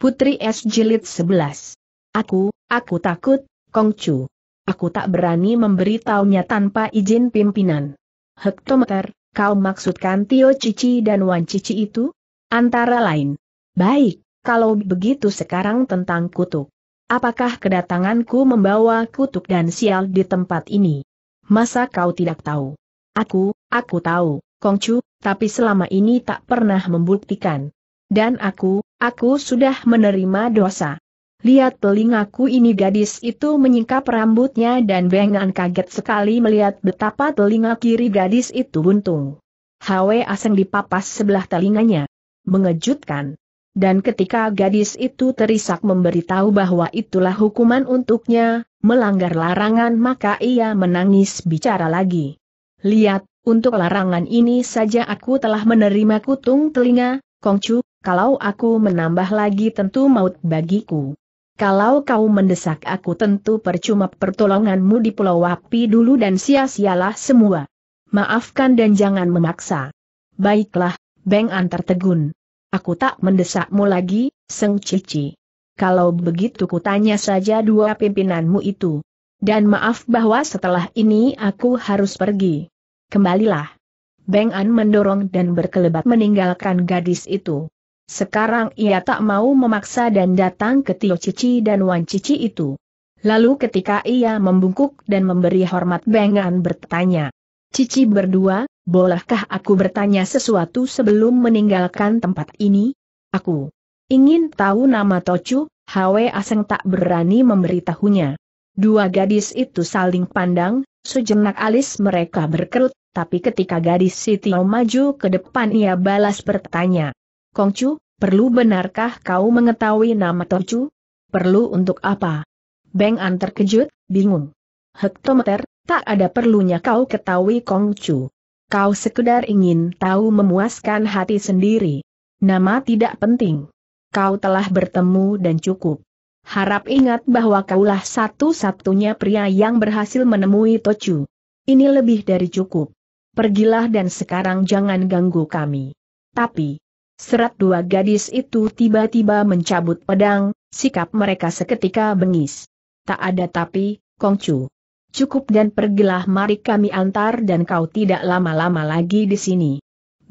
Putri S. Jilid 11. Aku, aku takut, Kongcu. Aku tak berani memberitahunya tanpa izin pimpinan. Hektometer, kau maksudkan Tio Cici dan Wan Cici itu? Antara lain. Baik, kalau begitu sekarang tentang kutuk. Apakah kedatanganku membawa kutuk dan sial di tempat ini? Masa kau tidak tahu? Aku, aku tahu, Kongcu, tapi selama ini tak pernah membuktikan. Dan aku, aku sudah menerima dosa. Lihat telingaku ini gadis itu menyingkap rambutnya dan bengan kaget sekali melihat betapa telinga kiri gadis itu buntung. Hawe aseng dipapas sebelah telinganya. Mengejutkan. Dan ketika gadis itu terisak memberitahu bahwa itulah hukuman untuknya, melanggar larangan maka ia menangis bicara lagi. Lihat, untuk larangan ini saja aku telah menerima kutung telinga, Kongcu, kalau aku menambah lagi tentu maut bagiku. Kalau kau mendesak aku tentu percuma pertolonganmu di Pulau Wapi dulu dan sia-sialah semua. Maafkan dan jangan memaksa. Baiklah, Beng Antar Tegun. Aku tak mendesakmu lagi, Seng Cici. Kalau begitu kutanya saja dua pimpinanmu itu. Dan maaf bahwa setelah ini aku harus pergi. Kembalilah. Beng An mendorong dan berkelebat meninggalkan gadis itu. Sekarang ia tak mau memaksa dan datang ke Tio Cici dan Wan Cici itu. Lalu ketika ia membungkuk dan memberi hormat Bengan bertanya. Cici berdua, bolehkah aku bertanya sesuatu sebelum meninggalkan tempat ini? Aku ingin tahu nama Tocu, Hwe Aseng tak berani memberitahunya. Dua gadis itu saling pandang, sejenak alis mereka berkerut, tapi ketika gadis Sitio maju ke depan ia balas bertanya. Kongcu, perlu benarkah kau mengetahui nama Tongcu? Perlu untuk apa? Beng An terkejut, bingung. Hektometer, tak ada perlunya kau ketahui Kongcu. Kau sekedar ingin tahu memuaskan hati sendiri. Nama tidak penting. Kau telah bertemu dan cukup. Harap ingat bahwa kaulah satu-satunya pria yang berhasil menemui Tocu. Ini lebih dari cukup. Pergilah dan sekarang jangan ganggu kami. Tapi, Serat dua gadis itu tiba-tiba mencabut pedang, sikap mereka seketika bengis. Tak ada tapi, Kongcu. Cukup dan pergilah mari kami antar dan kau tidak lama-lama lagi di sini.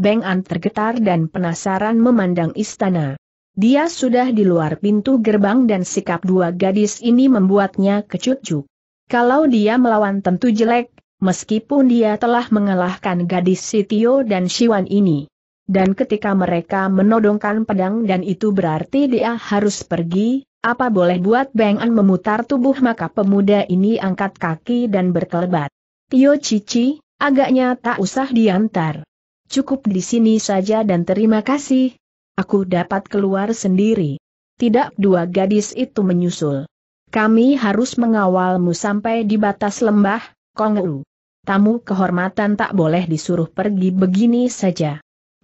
Beng An tergetar dan penasaran memandang istana. Dia sudah di luar pintu gerbang dan sikap dua gadis ini membuatnya kecucuk. Kalau dia melawan tentu jelek, meskipun dia telah mengalahkan gadis Sitio dan Siwan ini dan ketika mereka menodongkan pedang dan itu berarti dia harus pergi, apa boleh buat Beng An memutar tubuh maka pemuda ini angkat kaki dan berkelebat. Tio Cici, agaknya tak usah diantar. Cukup di sini saja dan terima kasih. Aku dapat keluar sendiri. Tidak dua gadis itu menyusul. Kami harus mengawalmu sampai di batas lembah, Kongu. Tamu kehormatan tak boleh disuruh pergi begini saja.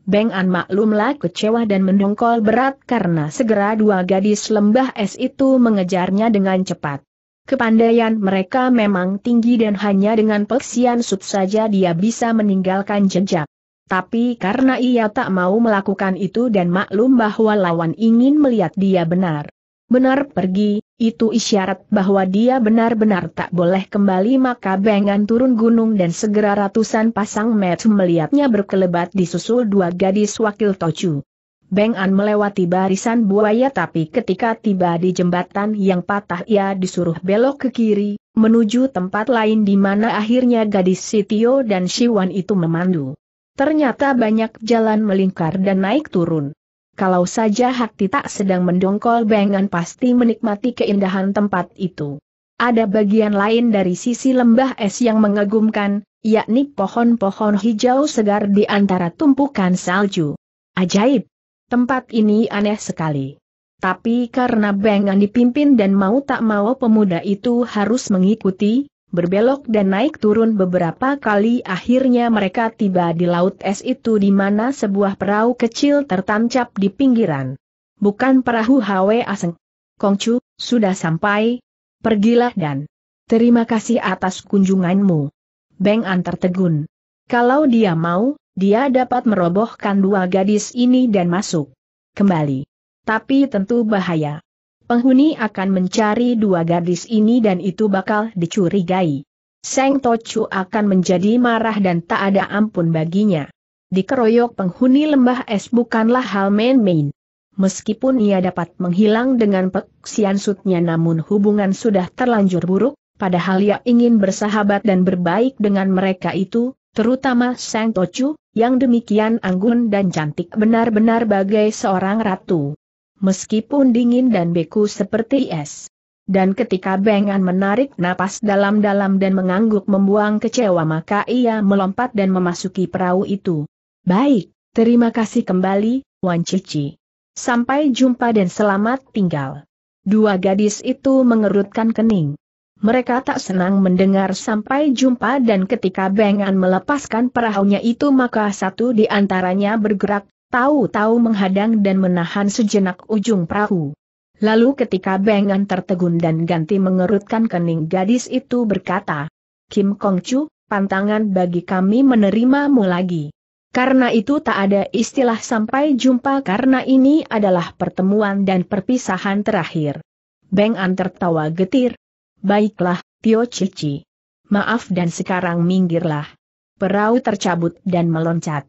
Beng An maklumlah kecewa dan mendongkol berat karena segera dua gadis lembah es itu mengejarnya dengan cepat. Kepandaian mereka memang tinggi dan hanya dengan peksian sub saja dia bisa meninggalkan jejak. Tapi karena ia tak mau melakukan itu dan maklum bahwa lawan ingin melihat dia benar benar pergi, itu isyarat bahwa dia benar-benar tak boleh kembali maka Bengan turun gunung dan segera ratusan pasang mata melihatnya berkelebat disusul dua gadis wakil Tocu. Bengan melewati barisan buaya tapi ketika tiba di jembatan yang patah ia disuruh belok ke kiri, menuju tempat lain di mana akhirnya gadis Sitio dan Siwan itu memandu. Ternyata banyak jalan melingkar dan naik turun kalau saja Hakti tak sedang mendongkol Bengan pasti menikmati keindahan tempat itu. Ada bagian lain dari sisi lembah es yang mengagumkan, yakni pohon-pohon hijau segar di antara tumpukan salju. Ajaib! Tempat ini aneh sekali. Tapi karena Bengan dipimpin dan mau tak mau pemuda itu harus mengikuti, berbelok dan naik turun beberapa kali akhirnya mereka tiba di laut es itu di mana sebuah perahu kecil tertancap di pinggiran. Bukan perahu Hwe Aseng. Kongcu, sudah sampai. Pergilah dan terima kasih atas kunjunganmu. Beng An tertegun. Kalau dia mau, dia dapat merobohkan dua gadis ini dan masuk kembali. Tapi tentu bahaya. Penghuni akan mencari dua gadis ini dan itu bakal dicurigai. Seng Tochu akan menjadi marah dan tak ada ampun baginya. Dikeroyok penghuni lembah es bukanlah hal main-main. Meskipun ia dapat menghilang dengan peksian sutnya namun hubungan sudah terlanjur buruk, padahal ia ingin bersahabat dan berbaik dengan mereka itu, terutama Sang Tochu, yang demikian anggun dan cantik benar-benar bagai seorang ratu meskipun dingin dan beku seperti es. Dan ketika Bengan menarik napas dalam-dalam dan mengangguk membuang kecewa maka ia melompat dan memasuki perahu itu. Baik, terima kasih kembali, Wan Cici. Sampai jumpa dan selamat tinggal. Dua gadis itu mengerutkan kening. Mereka tak senang mendengar sampai jumpa dan ketika Bengan melepaskan perahunya itu maka satu di antaranya bergerak, tahu-tahu menghadang dan menahan sejenak ujung perahu. Lalu ketika Bengan tertegun dan ganti mengerutkan kening gadis itu berkata, Kim Kong Chu, pantangan bagi kami menerimamu lagi. Karena itu tak ada istilah sampai jumpa karena ini adalah pertemuan dan perpisahan terakhir. Beng Antar tertawa getir. Baiklah, Tio Cici. Maaf dan sekarang minggirlah. Perahu tercabut dan meloncat.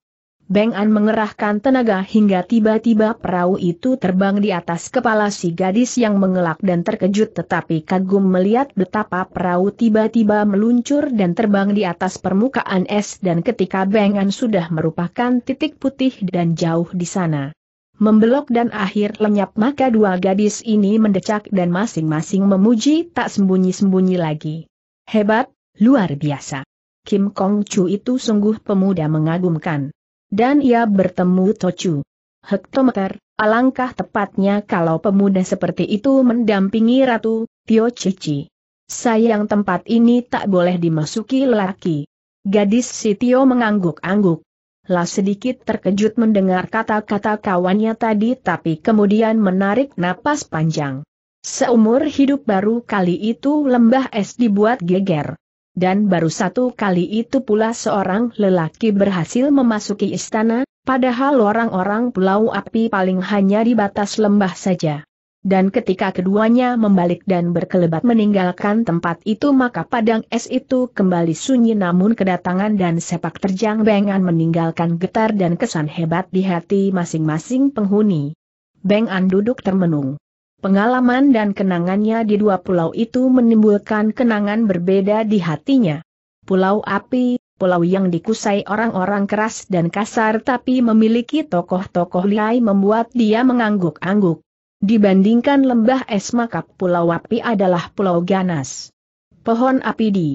Beng An mengerahkan tenaga hingga tiba-tiba perahu itu terbang di atas kepala si gadis yang mengelak dan terkejut tetapi kagum melihat betapa perahu tiba-tiba meluncur dan terbang di atas permukaan es dan ketika Beng An sudah merupakan titik putih dan jauh di sana. Membelok dan akhir lenyap maka dua gadis ini mendecak dan masing-masing memuji tak sembunyi-sembunyi lagi. Hebat, luar biasa. Kim Kong Chu itu sungguh pemuda mengagumkan dan ia bertemu Tochu. Hektometer, alangkah tepatnya kalau pemuda seperti itu mendampingi Ratu, Tio Cici. Sayang tempat ini tak boleh dimasuki lelaki. Gadis si Tio mengangguk-angguk. Lah sedikit terkejut mendengar kata-kata kawannya tadi tapi kemudian menarik napas panjang. Seumur hidup baru kali itu lembah es dibuat geger dan baru satu kali itu pula seorang lelaki berhasil memasuki istana, padahal orang-orang pulau api paling hanya di batas lembah saja. Dan ketika keduanya membalik dan berkelebat meninggalkan tempat itu maka padang es itu kembali sunyi namun kedatangan dan sepak terjang Bengan meninggalkan getar dan kesan hebat di hati masing-masing penghuni. Bengan duduk termenung. Pengalaman dan kenangannya di dua pulau itu menimbulkan kenangan berbeda di hatinya. Pulau Api, pulau yang dikusai orang-orang keras dan kasar tapi memiliki tokoh-tokoh liai membuat dia mengangguk-angguk. Dibandingkan lembah es maka pulau Api adalah pulau ganas. Pohon api di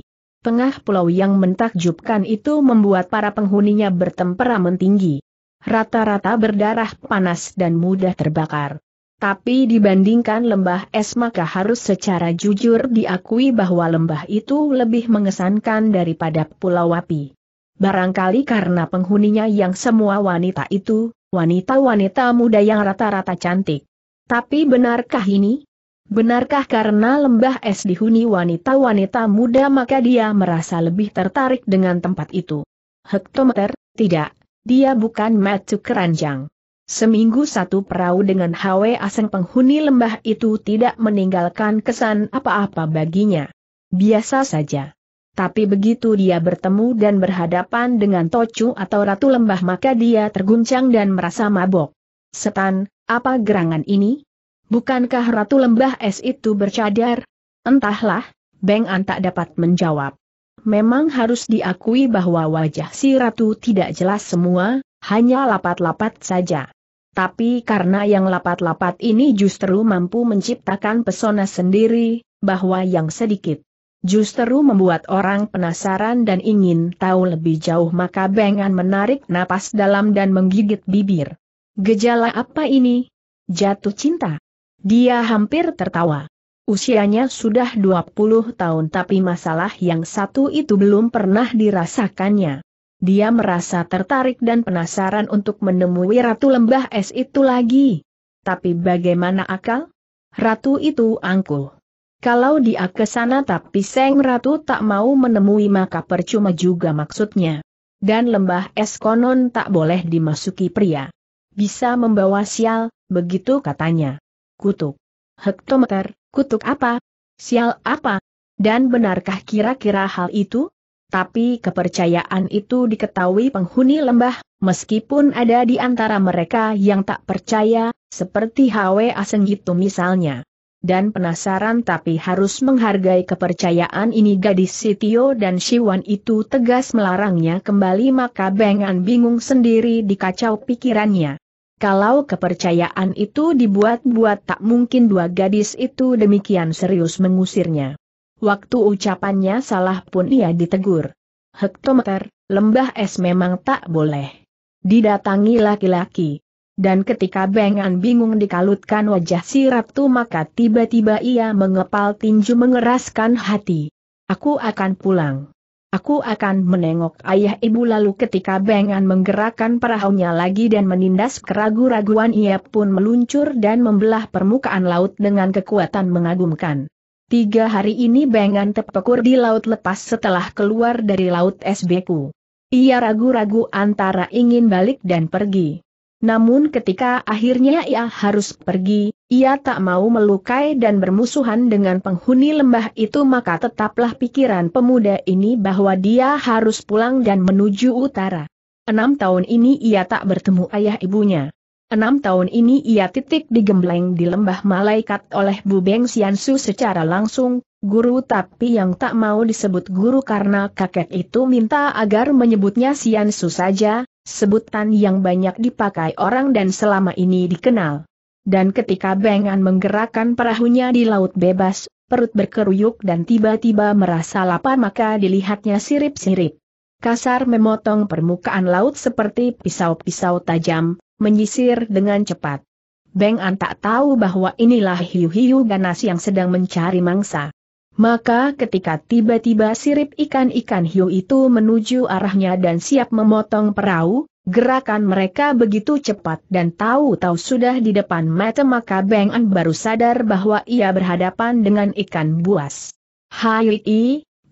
tengah pulau yang mentakjubkan itu membuat para penghuninya bertempera tinggi. Rata-rata berdarah panas dan mudah terbakar. Tapi dibandingkan lembah es maka harus secara jujur diakui bahwa lembah itu lebih mengesankan daripada pulau Wapi. Barangkali karena penghuninya yang semua wanita itu, wanita-wanita muda yang rata-rata cantik. Tapi benarkah ini? Benarkah karena lembah es dihuni wanita-wanita muda maka dia merasa lebih tertarik dengan tempat itu? Hektometer, tidak, dia bukan matu keranjang. Seminggu satu perahu dengan Hwe Aseng penghuni lembah itu tidak meninggalkan kesan apa-apa baginya. Biasa saja. Tapi begitu dia bertemu dan berhadapan dengan Tocu atau Ratu Lembah maka dia terguncang dan merasa mabok. Setan, apa gerangan ini? Bukankah Ratu Lembah Es itu bercadar? Entahlah, Beng An tak dapat menjawab. Memang harus diakui bahwa wajah si Ratu tidak jelas semua, hanya lapat-lapat saja. Tapi karena yang lapat-lapat ini justru mampu menciptakan pesona sendiri, bahwa yang sedikit justru membuat orang penasaran dan ingin tahu lebih jauh maka Bengan menarik napas dalam dan menggigit bibir. Gejala apa ini? Jatuh cinta. Dia hampir tertawa. Usianya sudah 20 tahun tapi masalah yang satu itu belum pernah dirasakannya dia merasa tertarik dan penasaran untuk menemui Ratu Lembah Es itu lagi. Tapi bagaimana akal? Ratu itu angkuh. Kalau dia ke sana tapi Seng Ratu tak mau menemui maka percuma juga maksudnya. Dan lembah es konon tak boleh dimasuki pria. Bisa membawa sial, begitu katanya. Kutuk. Hektometer, kutuk apa? Sial apa? Dan benarkah kira-kira hal itu? tapi kepercayaan itu diketahui penghuni lembah, meskipun ada di antara mereka yang tak percaya, seperti Hwe Aseng itu misalnya. Dan penasaran tapi harus menghargai kepercayaan ini gadis Sitio dan Siwan itu tegas melarangnya kembali maka Bengan bingung sendiri dikacau pikirannya. Kalau kepercayaan itu dibuat-buat tak mungkin dua gadis itu demikian serius mengusirnya. Waktu ucapannya salah pun ia ditegur. Hektometer, lembah es memang tak boleh. Didatangi laki-laki. Dan ketika Bengan bingung dikalutkan wajah si Ratu maka tiba-tiba ia mengepal tinju mengeraskan hati. Aku akan pulang. Aku akan menengok ayah ibu lalu ketika Bengan menggerakkan perahunya lagi dan menindas keragu-raguan ia pun meluncur dan membelah permukaan laut dengan kekuatan mengagumkan. Tiga hari ini Bengan terpekur di laut lepas setelah keluar dari laut SBQ. Ia ragu-ragu antara ingin balik dan pergi. Namun ketika akhirnya ia harus pergi, ia tak mau melukai dan bermusuhan dengan penghuni lembah itu maka tetaplah pikiran pemuda ini bahwa dia harus pulang dan menuju utara. Enam tahun ini ia tak bertemu ayah ibunya. Enam tahun ini ia titik digembleng di lembah malaikat oleh Bu Beng Siansu secara langsung, guru tapi yang tak mau disebut guru karena kakek itu minta agar menyebutnya Siansu saja, sebutan yang banyak dipakai orang dan selama ini dikenal. Dan ketika Bengan menggerakkan perahunya di laut bebas, perut berkeruyuk dan tiba-tiba merasa lapar maka dilihatnya sirip-sirip kasar memotong permukaan laut seperti pisau-pisau tajam, menyisir dengan cepat. Beng An tak tahu bahwa inilah hiu-hiu ganas yang sedang mencari mangsa. Maka ketika tiba-tiba sirip ikan-ikan hiu itu menuju arahnya dan siap memotong perahu, gerakan mereka begitu cepat dan tahu-tahu sudah di depan mata maka Beng An baru sadar bahwa ia berhadapan dengan ikan buas. Hai,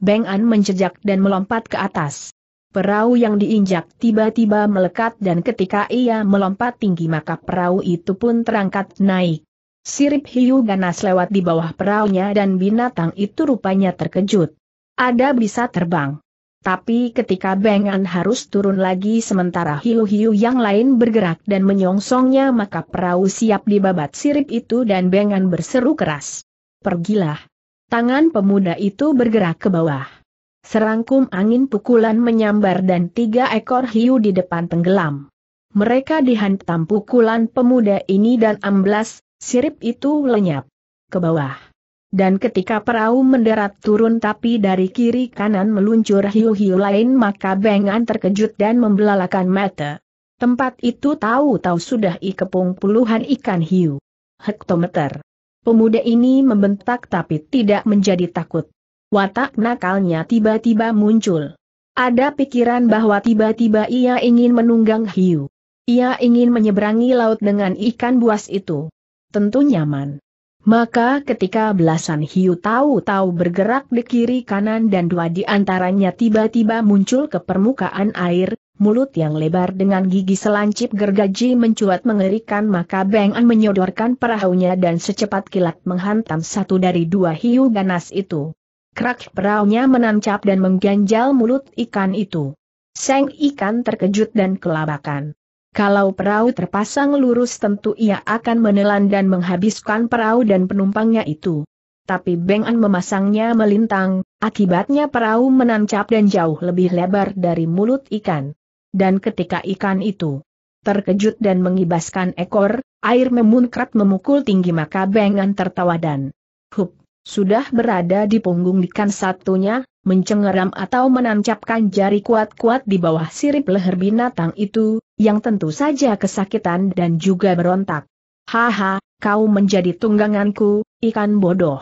Beng An menjejak dan melompat ke atas. Perahu yang diinjak tiba-tiba melekat dan ketika ia melompat tinggi maka perahu itu pun terangkat naik. Sirip hiu ganas lewat di bawah perahunya dan binatang itu rupanya terkejut. Ada bisa terbang. Tapi ketika Bengan harus turun lagi sementara hiu-hiu yang lain bergerak dan menyongsongnya maka perahu siap dibabat sirip itu dan Bengan berseru keras. Pergilah. Tangan pemuda itu bergerak ke bawah. Serangkum angin pukulan menyambar dan tiga ekor hiu di depan tenggelam. Mereka dihantam pukulan pemuda ini dan amblas, sirip itu lenyap. Ke bawah. Dan ketika perahu mendarat turun tapi dari kiri kanan meluncur hiu-hiu lain maka Bengan terkejut dan membelalakan mata. Tempat itu tahu-tahu sudah ikepung puluhan ikan hiu. Hektometer. Pemuda ini membentak tapi tidak menjadi takut watak nakalnya tiba-tiba muncul. Ada pikiran bahwa tiba-tiba ia ingin menunggang hiu. Ia ingin menyeberangi laut dengan ikan buas itu. Tentu nyaman. Maka ketika belasan hiu tahu-tahu bergerak di kiri kanan dan dua di antaranya tiba-tiba muncul ke permukaan air, mulut yang lebar dengan gigi selancip gergaji mencuat mengerikan maka Beng An menyodorkan perahunya dan secepat kilat menghantam satu dari dua hiu ganas itu. Krak peraunya menancap dan mengganjal mulut ikan itu. Seng ikan terkejut dan kelabakan. Kalau perahu terpasang lurus tentu ia akan menelan dan menghabiskan perahu dan penumpangnya itu. Tapi Beng An memasangnya melintang, akibatnya perahu menancap dan jauh lebih lebar dari mulut ikan. Dan ketika ikan itu terkejut dan mengibaskan ekor, air memunkrat memukul tinggi maka Beng An tertawa dan sudah berada di punggung ikan satunya, mencengeram atau menancapkan jari kuat-kuat di bawah sirip leher binatang itu, yang tentu saja kesakitan dan juga berontak. Haha, kau menjadi tungganganku, ikan bodoh.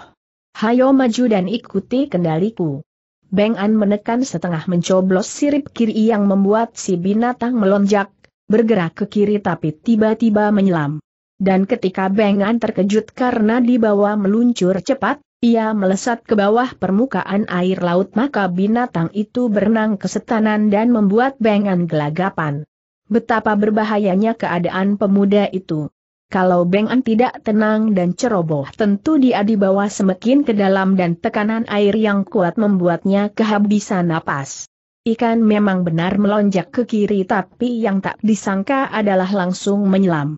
Hayo maju dan ikuti kendaliku. Beng An menekan setengah mencoblos sirip kiri yang membuat si binatang melonjak, bergerak ke kiri tapi tiba-tiba menyelam. Dan ketika Beng An terkejut karena dibawa meluncur cepat, ia melesat ke bawah permukaan air laut maka binatang itu berenang kesetanan dan membuat bengan gelagapan. Betapa berbahayanya keadaan pemuda itu. Kalau bengan tidak tenang dan ceroboh tentu dia dibawa semakin ke dalam dan tekanan air yang kuat membuatnya kehabisan napas. Ikan memang benar melonjak ke kiri tapi yang tak disangka adalah langsung menyelam.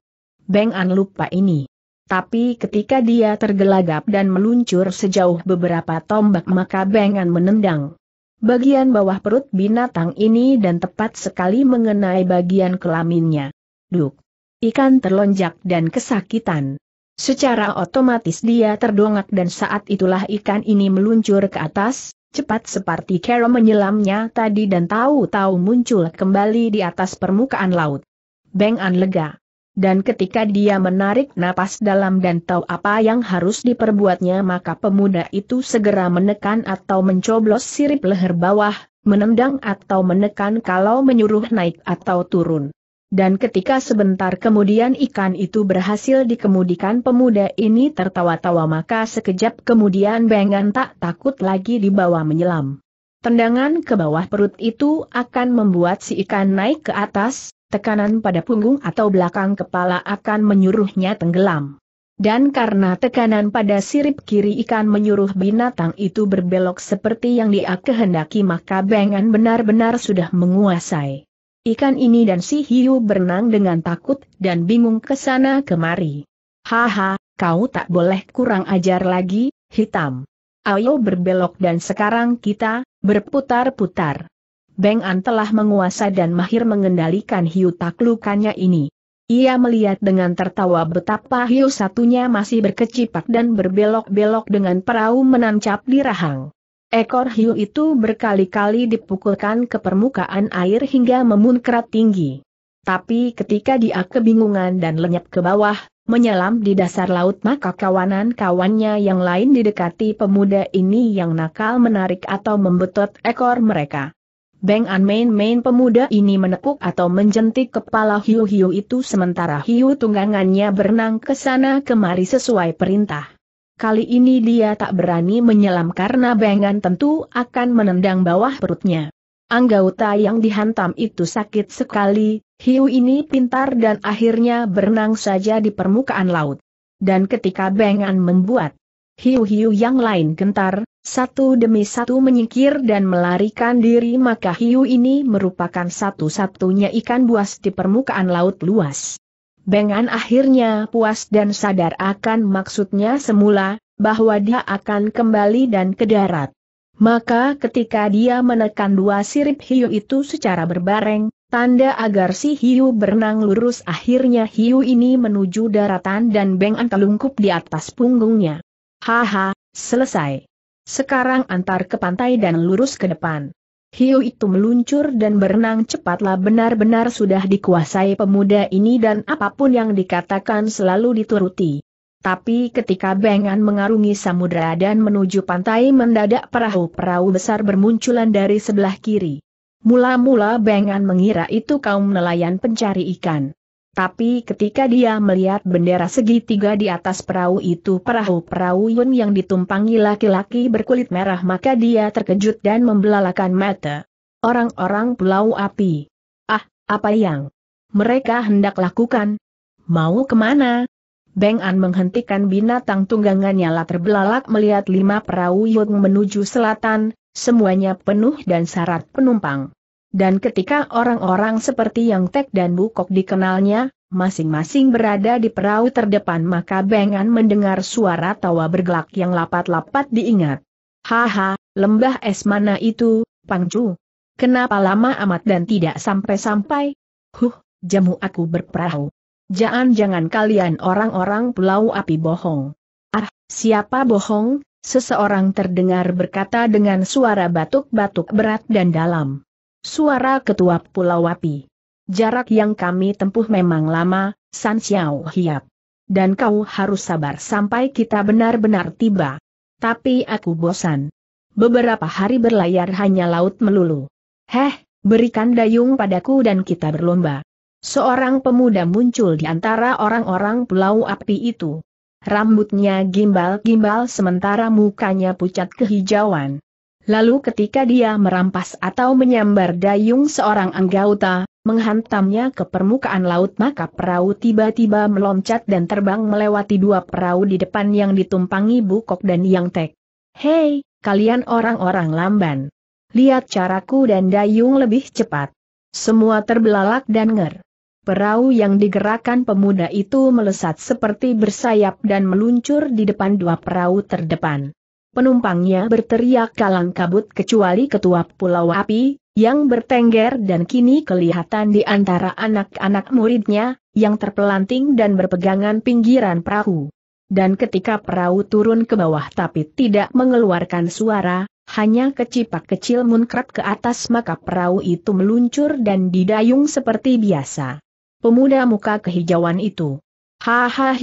Bengan lupa ini. Tapi ketika dia tergelagap dan meluncur sejauh beberapa tombak maka Bengan menendang. Bagian bawah perut binatang ini dan tepat sekali mengenai bagian kelaminnya. Duk. Ikan terlonjak dan kesakitan. Secara otomatis dia terdongak dan saat itulah ikan ini meluncur ke atas, cepat seperti Kero menyelamnya tadi dan tahu-tahu muncul kembali di atas permukaan laut. Bengan lega. Dan ketika dia menarik napas dalam dan tahu apa yang harus diperbuatnya maka pemuda itu segera menekan atau mencoblos sirip leher bawah, menendang atau menekan kalau menyuruh naik atau turun. Dan ketika sebentar kemudian ikan itu berhasil dikemudikan pemuda ini tertawa-tawa maka sekejap kemudian Bengan tak takut lagi dibawa menyelam. Tendangan ke bawah perut itu akan membuat si ikan naik ke atas, tekanan pada punggung atau belakang kepala akan menyuruhnya tenggelam. Dan karena tekanan pada sirip kiri ikan menyuruh binatang itu berbelok seperti yang dia kehendaki maka Bengan benar-benar sudah menguasai. Ikan ini dan si hiu berenang dengan takut dan bingung ke sana kemari. Haha, kau tak boleh kurang ajar lagi, hitam. Ayo berbelok dan sekarang kita, berputar-putar. Beng An telah menguasai dan mahir mengendalikan hiu taklukannya ini. Ia melihat dengan tertawa betapa hiu satunya masih berkecipak dan berbelok-belok dengan perahu menancap di rahang. Ekor hiu itu berkali-kali dipukulkan ke permukaan air hingga memunkrat tinggi. Tapi ketika dia kebingungan dan lenyap ke bawah, menyelam di dasar laut maka kawanan-kawannya yang lain didekati pemuda ini yang nakal menarik atau membetot ekor mereka. Beng An main-main pemuda ini menekuk atau menjentik kepala Hiu Hiu itu sementara Hiu tunggangannya berenang ke sana kemari sesuai perintah. Kali ini dia tak berani menyelam karena Beng An tentu akan menendang bawah perutnya. Anggota yang dihantam itu sakit sekali, Hiu ini pintar dan akhirnya berenang saja di permukaan laut. Dan ketika Beng An membuat Hiu-hiu yang lain gentar, satu demi satu menyingkir dan melarikan diri maka hiu ini merupakan satu-satunya ikan buas di permukaan laut luas. Bengan akhirnya puas dan sadar akan maksudnya semula, bahwa dia akan kembali dan ke darat. Maka ketika dia menekan dua sirip hiu itu secara berbareng, tanda agar si hiu berenang lurus akhirnya hiu ini menuju daratan dan bengan telungkup di atas punggungnya. Haha, selesai. Sekarang antar ke pantai dan lurus ke depan. Hiu itu meluncur dan berenang cepatlah benar-benar sudah dikuasai pemuda ini dan apapun yang dikatakan selalu dituruti. Tapi ketika Bengan mengarungi samudera dan menuju pantai mendadak perahu-perahu besar bermunculan dari sebelah kiri. Mula-mula Bengan mengira itu kaum nelayan pencari ikan. Tapi ketika dia melihat bendera segitiga di atas perahu itu perahu-perahu Yun yang ditumpangi laki-laki berkulit merah maka dia terkejut dan membelalakan mata. Orang-orang pulau api. Ah, apa yang mereka hendak lakukan? Mau kemana? Beng An menghentikan binatang tunggangannya lah terbelalak melihat lima perahu Yun menuju selatan, semuanya penuh dan syarat penumpang. Dan ketika orang-orang seperti Yang Tek dan Bukok dikenalnya, masing-masing berada di perahu terdepan maka Bengan mendengar suara tawa bergelak yang lapat-lapat diingat. Haha, lembah es mana itu, Pangcu? Kenapa lama amat dan tidak sampai-sampai? Huh, jamu aku berperahu. Jangan-jangan kalian orang-orang pulau api bohong. Ah, siapa bohong? Seseorang terdengar berkata dengan suara batuk-batuk berat dan dalam. Suara Ketua Pulau Wapi. Jarak yang kami tempuh memang lama, San Xiao Hiap. Dan kau harus sabar sampai kita benar-benar tiba. Tapi aku bosan. Beberapa hari berlayar hanya laut melulu. Heh, berikan dayung padaku dan kita berlomba. Seorang pemuda muncul di antara orang-orang pulau api itu. Rambutnya gimbal-gimbal sementara mukanya pucat kehijauan. Lalu ketika dia merampas atau menyambar dayung seorang anggota, menghantamnya ke permukaan laut maka perahu tiba-tiba meloncat dan terbang melewati dua perahu di depan yang ditumpangi Bukok dan Yang Tek. Hei, kalian orang-orang lamban. Lihat caraku dan dayung lebih cepat. Semua terbelalak dan nger. Perahu yang digerakkan pemuda itu melesat seperti bersayap dan meluncur di depan dua perahu terdepan. Penumpangnya berteriak kalang kabut kecuali ketua pulau api, yang bertengger dan kini kelihatan di antara anak-anak muridnya, yang terpelanting dan berpegangan pinggiran perahu. Dan ketika perahu turun ke bawah tapi tidak mengeluarkan suara, hanya kecipak kecil munkrat ke atas maka perahu itu meluncur dan didayung seperti biasa. Pemuda muka kehijauan itu. Hahaha,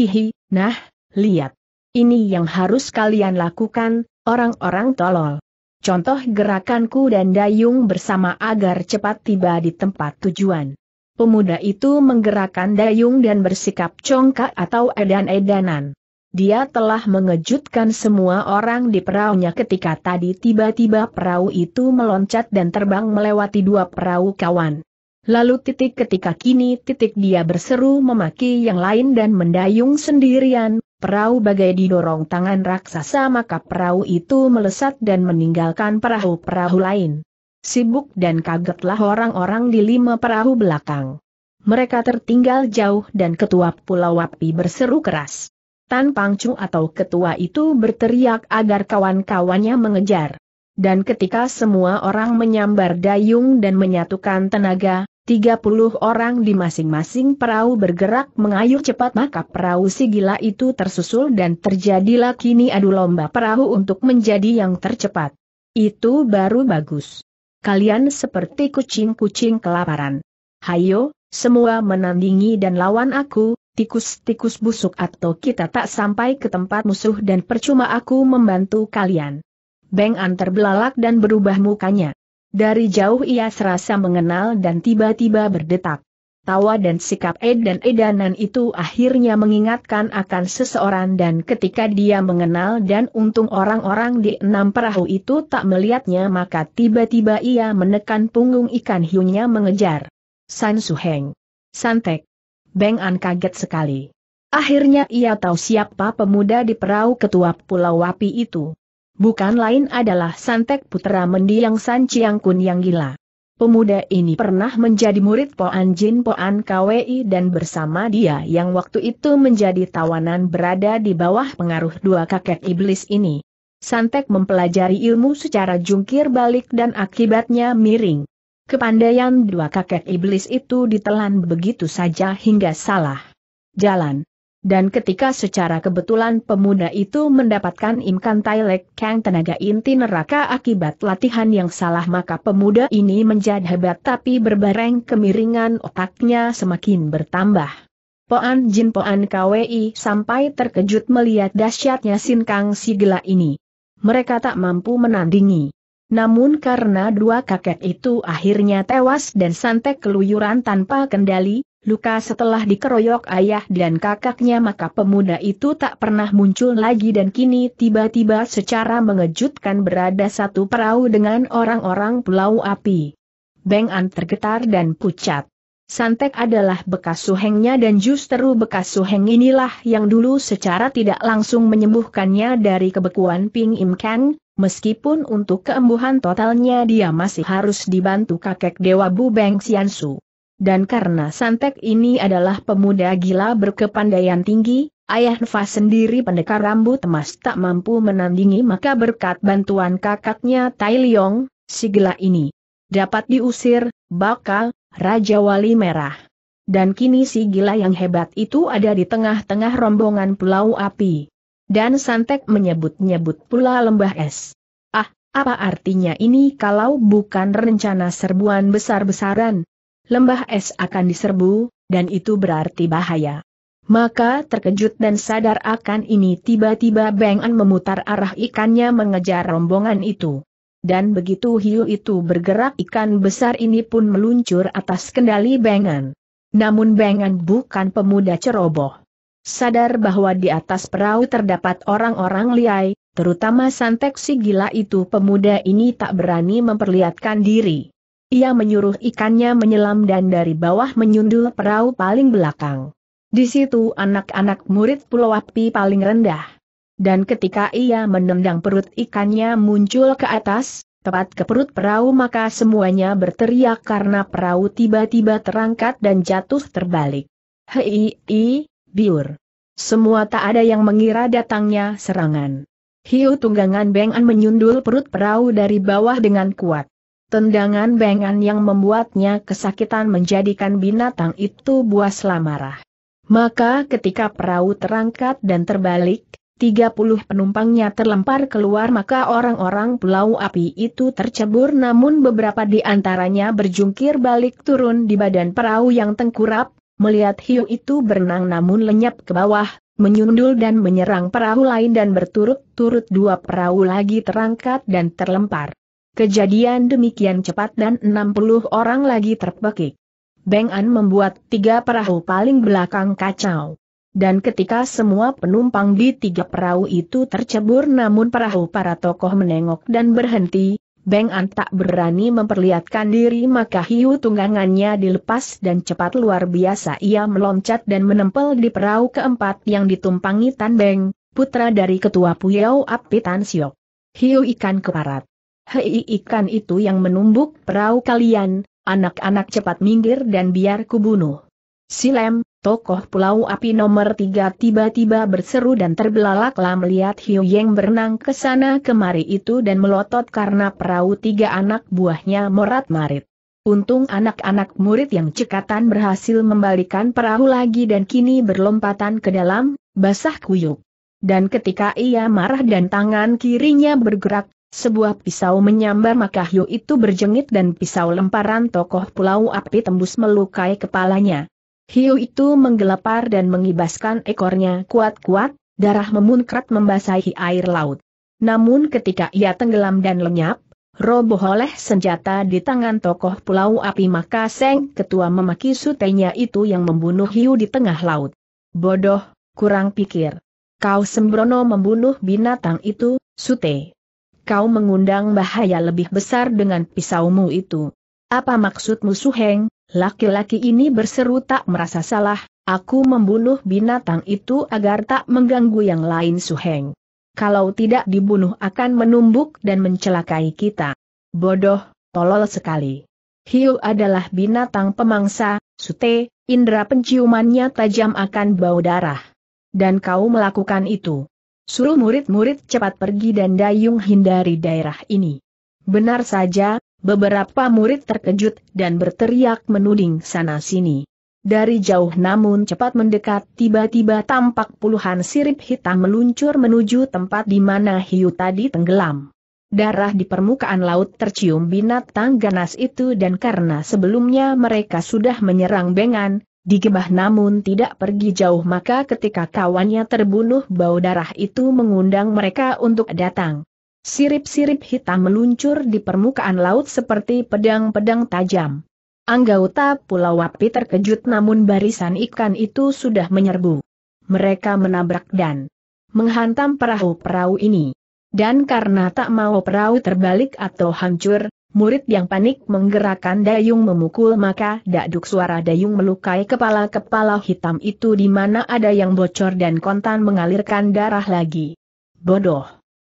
nah, lihat. Ini yang harus kalian lakukan, orang-orang tolol. Contoh gerakanku dan dayung bersama agar cepat tiba di tempat tujuan. Pemuda itu menggerakkan dayung dan bersikap congkak atau edan-edanan. Dia telah mengejutkan semua orang di perahunya ketika tadi tiba-tiba perahu itu meloncat dan terbang melewati dua perahu kawan. Lalu titik ketika kini titik dia berseru memaki yang lain dan mendayung sendirian, Perahu bagai didorong tangan raksasa maka perahu itu melesat dan meninggalkan perahu-perahu lain. Sibuk dan kagetlah orang-orang di lima perahu belakang. Mereka tertinggal jauh dan ketua Pulau Wapi berseru keras. Tan Pangcu atau ketua itu berteriak agar kawan-kawannya mengejar. Dan ketika semua orang menyambar dayung dan menyatukan tenaga, 30 orang di masing-masing perahu bergerak mengayuh cepat maka perahu si gila itu tersusul dan terjadilah kini adu lomba perahu untuk menjadi yang tercepat. Itu baru bagus. Kalian seperti kucing-kucing kelaparan. Hayo, semua menandingi dan lawan aku, tikus-tikus busuk atau kita tak sampai ke tempat musuh dan percuma aku membantu kalian. Beng An belalak dan berubah mukanya. Dari jauh ia serasa mengenal dan tiba-tiba berdetak. Tawa dan sikap Ed dan Edanan itu akhirnya mengingatkan akan seseorang dan ketika dia mengenal dan untung orang-orang di enam perahu itu tak melihatnya maka tiba-tiba ia menekan punggung ikan hiunya mengejar. San Suheng. Santek. Beng An kaget sekali. Akhirnya ia tahu siapa pemuda di perahu ketua Pulau Wapi itu bukan lain adalah Santek Putra mendiang San Chiang Kun yang gila. Pemuda ini pernah menjadi murid Poan Jin Poan Kwei dan bersama dia yang waktu itu menjadi tawanan berada di bawah pengaruh dua kakek iblis ini. Santek mempelajari ilmu secara jungkir balik dan akibatnya miring. Kepandaian dua kakek iblis itu ditelan begitu saja hingga salah. Jalan. Dan ketika secara kebetulan pemuda itu mendapatkan imkan Tailek Kang tenaga inti neraka akibat latihan yang salah maka pemuda ini menjadi hebat tapi berbareng kemiringan otaknya semakin bertambah. Poan Jin Poan KWI sampai terkejut melihat dahsyatnya Sin Kang si gila ini. Mereka tak mampu menandingi. Namun karena dua kakek itu akhirnya tewas dan santai keluyuran tanpa kendali, Luka setelah dikeroyok ayah dan kakaknya maka pemuda itu tak pernah muncul lagi dan kini tiba-tiba secara mengejutkan berada satu perahu dengan orang-orang pulau api. Beng An tergetar dan pucat. Santek adalah bekas suhengnya dan justru bekas suheng inilah yang dulu secara tidak langsung menyembuhkannya dari kebekuan Ping Im Kang, meskipun untuk keembuhan totalnya dia masih harus dibantu kakek Dewa Bu Beng Xiansu. Dan karena Santek ini adalah pemuda gila berkepandaian tinggi, ayah Nfa sendiri pendekar rambut emas tak mampu menandingi maka berkat bantuan kakaknya Tai Liong, si gila ini dapat diusir, bakal, Raja Wali Merah. Dan kini si gila yang hebat itu ada di tengah-tengah rombongan pulau api. Dan Santek menyebut-nyebut pula lembah es. Ah, apa artinya ini kalau bukan rencana serbuan besar-besaran, lembah es akan diserbu, dan itu berarti bahaya. Maka terkejut dan sadar akan ini tiba-tiba Beng An memutar arah ikannya mengejar rombongan itu. Dan begitu hiu itu bergerak ikan besar ini pun meluncur atas kendali Beng An. Namun Beng An bukan pemuda ceroboh. Sadar bahwa di atas perahu terdapat orang-orang liai, terutama santek si gila itu pemuda ini tak berani memperlihatkan diri. Ia menyuruh ikannya menyelam dan dari bawah menyundul perahu paling belakang. Di situ anak-anak murid Pulau Api paling rendah. Dan ketika ia menendang perut ikannya muncul ke atas, tepat ke perut perahu maka semuanya berteriak karena perahu tiba-tiba terangkat dan jatuh terbalik. Hei, i, biur. Semua tak ada yang mengira datangnya serangan. Hiu tunggangan Beng menyundul perut perahu dari bawah dengan kuat. Tendangan bengan yang membuatnya kesakitan menjadikan binatang itu buas lamarah. Maka ketika perahu terangkat dan terbalik, 30 penumpangnya terlempar keluar maka orang-orang pulau api itu tercebur namun beberapa di antaranya berjungkir balik turun di badan perahu yang tengkurap, melihat hiu itu berenang namun lenyap ke bawah, menyundul dan menyerang perahu lain dan berturut-turut dua perahu lagi terangkat dan terlempar. Kejadian demikian cepat dan 60 orang lagi terpekik. Beng An membuat tiga perahu paling belakang kacau. Dan ketika semua penumpang di tiga perahu itu tercebur namun perahu para tokoh menengok dan berhenti, Beng An tak berani memperlihatkan diri maka hiu tunggangannya dilepas dan cepat luar biasa ia meloncat dan menempel di perahu keempat yang ditumpangi Tan Beng, putra dari ketua Puyau Api Tan Siok. Hiu ikan keparat. Hei ikan itu yang menumbuk perahu kalian, anak-anak cepat minggir dan biar kubunuh. Silem, tokoh pulau api nomor tiga tiba-tiba berseru dan terbelalaklah melihat Hiu Yang berenang ke sana kemari itu dan melotot karena perahu tiga anak buahnya morat-marit. Untung anak-anak murid yang cekatan berhasil membalikan perahu lagi dan kini berlompatan ke dalam, basah kuyup. Dan ketika ia marah dan tangan kirinya bergerak, sebuah pisau menyambar hiu itu berjengit dan pisau lemparan tokoh pulau api tembus melukai kepalanya. Hiu itu menggelepar dan mengibaskan ekornya kuat-kuat, darah memunkrat membasahi air laut. Namun ketika ia tenggelam dan lenyap, roboh oleh senjata di tangan tokoh pulau api maka Seng ketua memaki sutenya itu yang membunuh hiu di tengah laut. Bodoh, kurang pikir. Kau sembrono membunuh binatang itu, sute kau mengundang bahaya lebih besar dengan pisaumu itu. Apa maksudmu Suheng? Laki-laki ini berseru tak merasa salah, aku membunuh binatang itu agar tak mengganggu yang lain Suheng. Kalau tidak dibunuh akan menumbuk dan mencelakai kita. Bodoh, tolol sekali. Hiu adalah binatang pemangsa, sute, indera penciumannya tajam akan bau darah. Dan kau melakukan itu. Suruh murid-murid cepat pergi dan dayung hindari daerah ini. Benar saja, beberapa murid terkejut dan berteriak menuding sana-sini. Dari jauh namun cepat mendekat tiba-tiba tampak puluhan sirip hitam meluncur menuju tempat di mana hiu tadi tenggelam. Darah di permukaan laut tercium binatang ganas itu dan karena sebelumnya mereka sudah menyerang bengan, Digebah namun tidak pergi jauh maka ketika kawannya terbunuh bau darah itu mengundang mereka untuk datang. Sirip-sirip hitam meluncur di permukaan laut seperti pedang-pedang tajam. Anggota Pulau Wapi terkejut namun barisan ikan itu sudah menyerbu. Mereka menabrak dan menghantam perahu-perahu ini. Dan karena tak mau perahu terbalik atau hancur, Murid yang panik menggerakkan dayung memukul maka dakduk suara dayung melukai kepala-kepala hitam itu di mana ada yang bocor dan kontan mengalirkan darah lagi. Bodoh!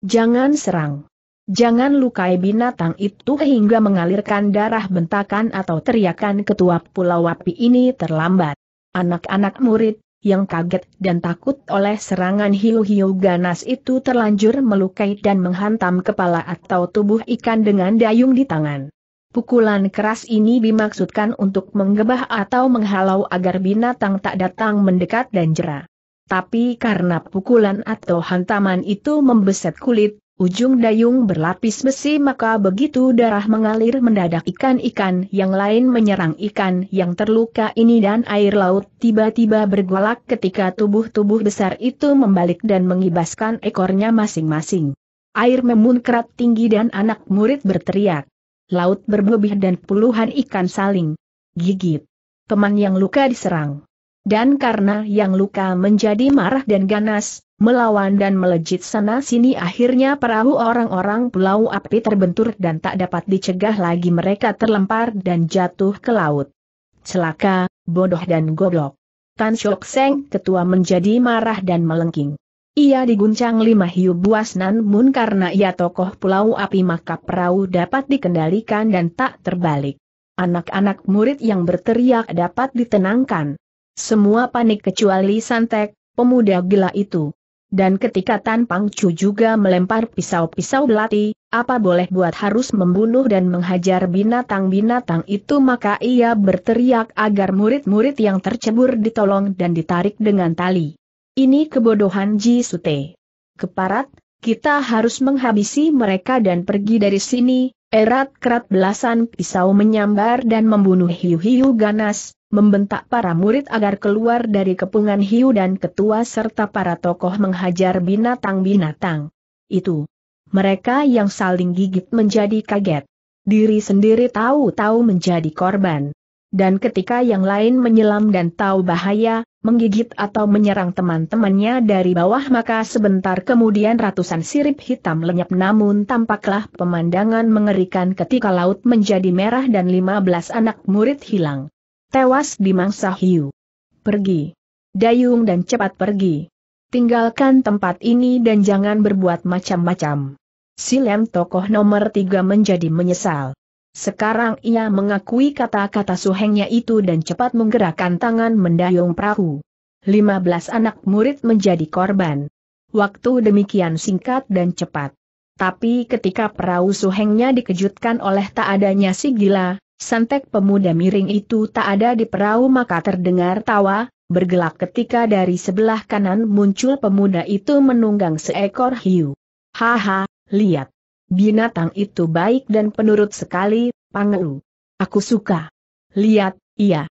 Jangan serang! Jangan lukai binatang itu hingga mengalirkan darah bentakan atau teriakan ketua pulau api ini terlambat. Anak-anak murid, yang kaget dan takut oleh serangan hiu-hiu ganas itu terlanjur melukai dan menghantam kepala atau tubuh ikan dengan dayung di tangan. Pukulan keras ini dimaksudkan untuk menggebah atau menghalau agar binatang tak datang mendekat dan jera. Tapi karena pukulan atau hantaman itu membeset kulit, ujung dayung berlapis besi maka begitu darah mengalir mendadak ikan-ikan yang lain menyerang ikan yang terluka ini dan air laut tiba-tiba bergolak ketika tubuh-tubuh besar itu membalik dan mengibaskan ekornya masing-masing. Air memunkrat tinggi dan anak murid berteriak. Laut berbebih dan puluhan ikan saling gigit. Teman yang luka diserang. Dan karena yang luka menjadi marah dan ganas, Melawan dan melejit sana-sini akhirnya perahu orang-orang Pulau Api terbentur dan tak dapat dicegah lagi mereka terlempar dan jatuh ke laut. Celaka, bodoh dan goblok. Tan Shok Seng ketua menjadi marah dan melengking. Ia diguncang lima hiu buas nan mun karena ia tokoh pulau api maka perahu dapat dikendalikan dan tak terbalik. Anak-anak murid yang berteriak dapat ditenangkan. Semua panik kecuali Santek, pemuda gila itu. Dan ketika Tan Pang Chu juga melempar pisau-pisau belati, apa boleh buat harus membunuh dan menghajar binatang-binatang itu maka ia berteriak agar murid-murid yang tercebur ditolong dan ditarik dengan tali. Ini kebodohan Ji Sute. Keparat, kita harus menghabisi mereka dan pergi dari sini, Erat-kerat belasan pisau menyambar dan membunuh hiu-hiu ganas, membentak para murid agar keluar dari kepungan hiu dan ketua serta para tokoh menghajar binatang-binatang. Itu. Mereka yang saling gigit menjadi kaget. Diri sendiri tahu-tahu menjadi korban. Dan ketika yang lain menyelam dan tahu bahaya, menggigit atau menyerang teman-temannya dari bawah maka sebentar kemudian ratusan sirip hitam lenyap namun tampaklah pemandangan mengerikan ketika laut menjadi merah dan 15 anak murid hilang. Tewas di mangsa hiu. Pergi. Dayung dan cepat pergi. Tinggalkan tempat ini dan jangan berbuat macam-macam. Silem tokoh nomor tiga menjadi menyesal. Sekarang ia mengakui kata-kata suhengnya itu dan cepat menggerakkan tangan mendayung perahu. 15 anak murid menjadi korban. Waktu demikian singkat dan cepat. Tapi ketika perahu suhengnya dikejutkan oleh tak adanya si gila, santek pemuda miring itu tak ada di perahu maka terdengar tawa, bergelak ketika dari sebelah kanan muncul pemuda itu menunggang seekor hiu. Haha, lihat. Binatang itu baik dan penurut sekali, Pangeu. Aku suka. Lihat, iya.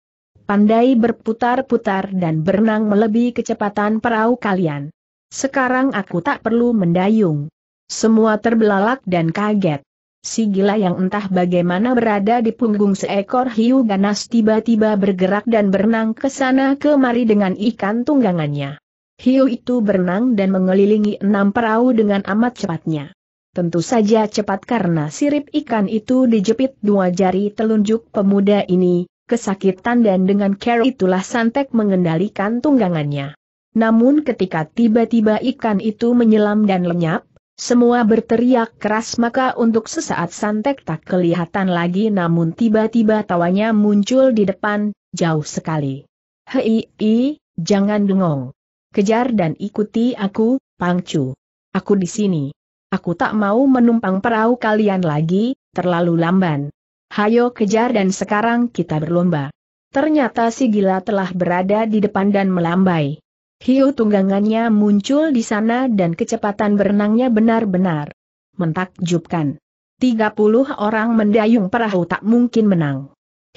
Pandai berputar-putar dan berenang melebihi kecepatan perahu kalian. Sekarang aku tak perlu mendayung. Semua terbelalak dan kaget. Si gila yang entah bagaimana berada di punggung seekor hiu ganas tiba-tiba bergerak dan berenang ke sana kemari dengan ikan tunggangannya. Hiu itu berenang dan mengelilingi enam perahu dengan amat cepatnya. Tentu saja cepat karena sirip ikan itu dijepit dua jari telunjuk pemuda ini, kesakitan dan dengan care itulah Santek mengendalikan tunggangannya. Namun ketika tiba-tiba ikan itu menyelam dan lenyap, semua berteriak keras maka untuk sesaat Santek tak kelihatan lagi namun tiba-tiba tawanya muncul di depan, jauh sekali. Hei, i, jangan dengong. Kejar dan ikuti aku, Pangcu. Aku di sini. Aku tak mau menumpang perahu kalian lagi, terlalu lamban. Hayo kejar dan sekarang kita berlomba. Ternyata si gila telah berada di depan dan melambai. Hiu tunggangannya muncul di sana dan kecepatan berenangnya benar-benar mentakjubkan. 30 orang mendayung perahu tak mungkin menang.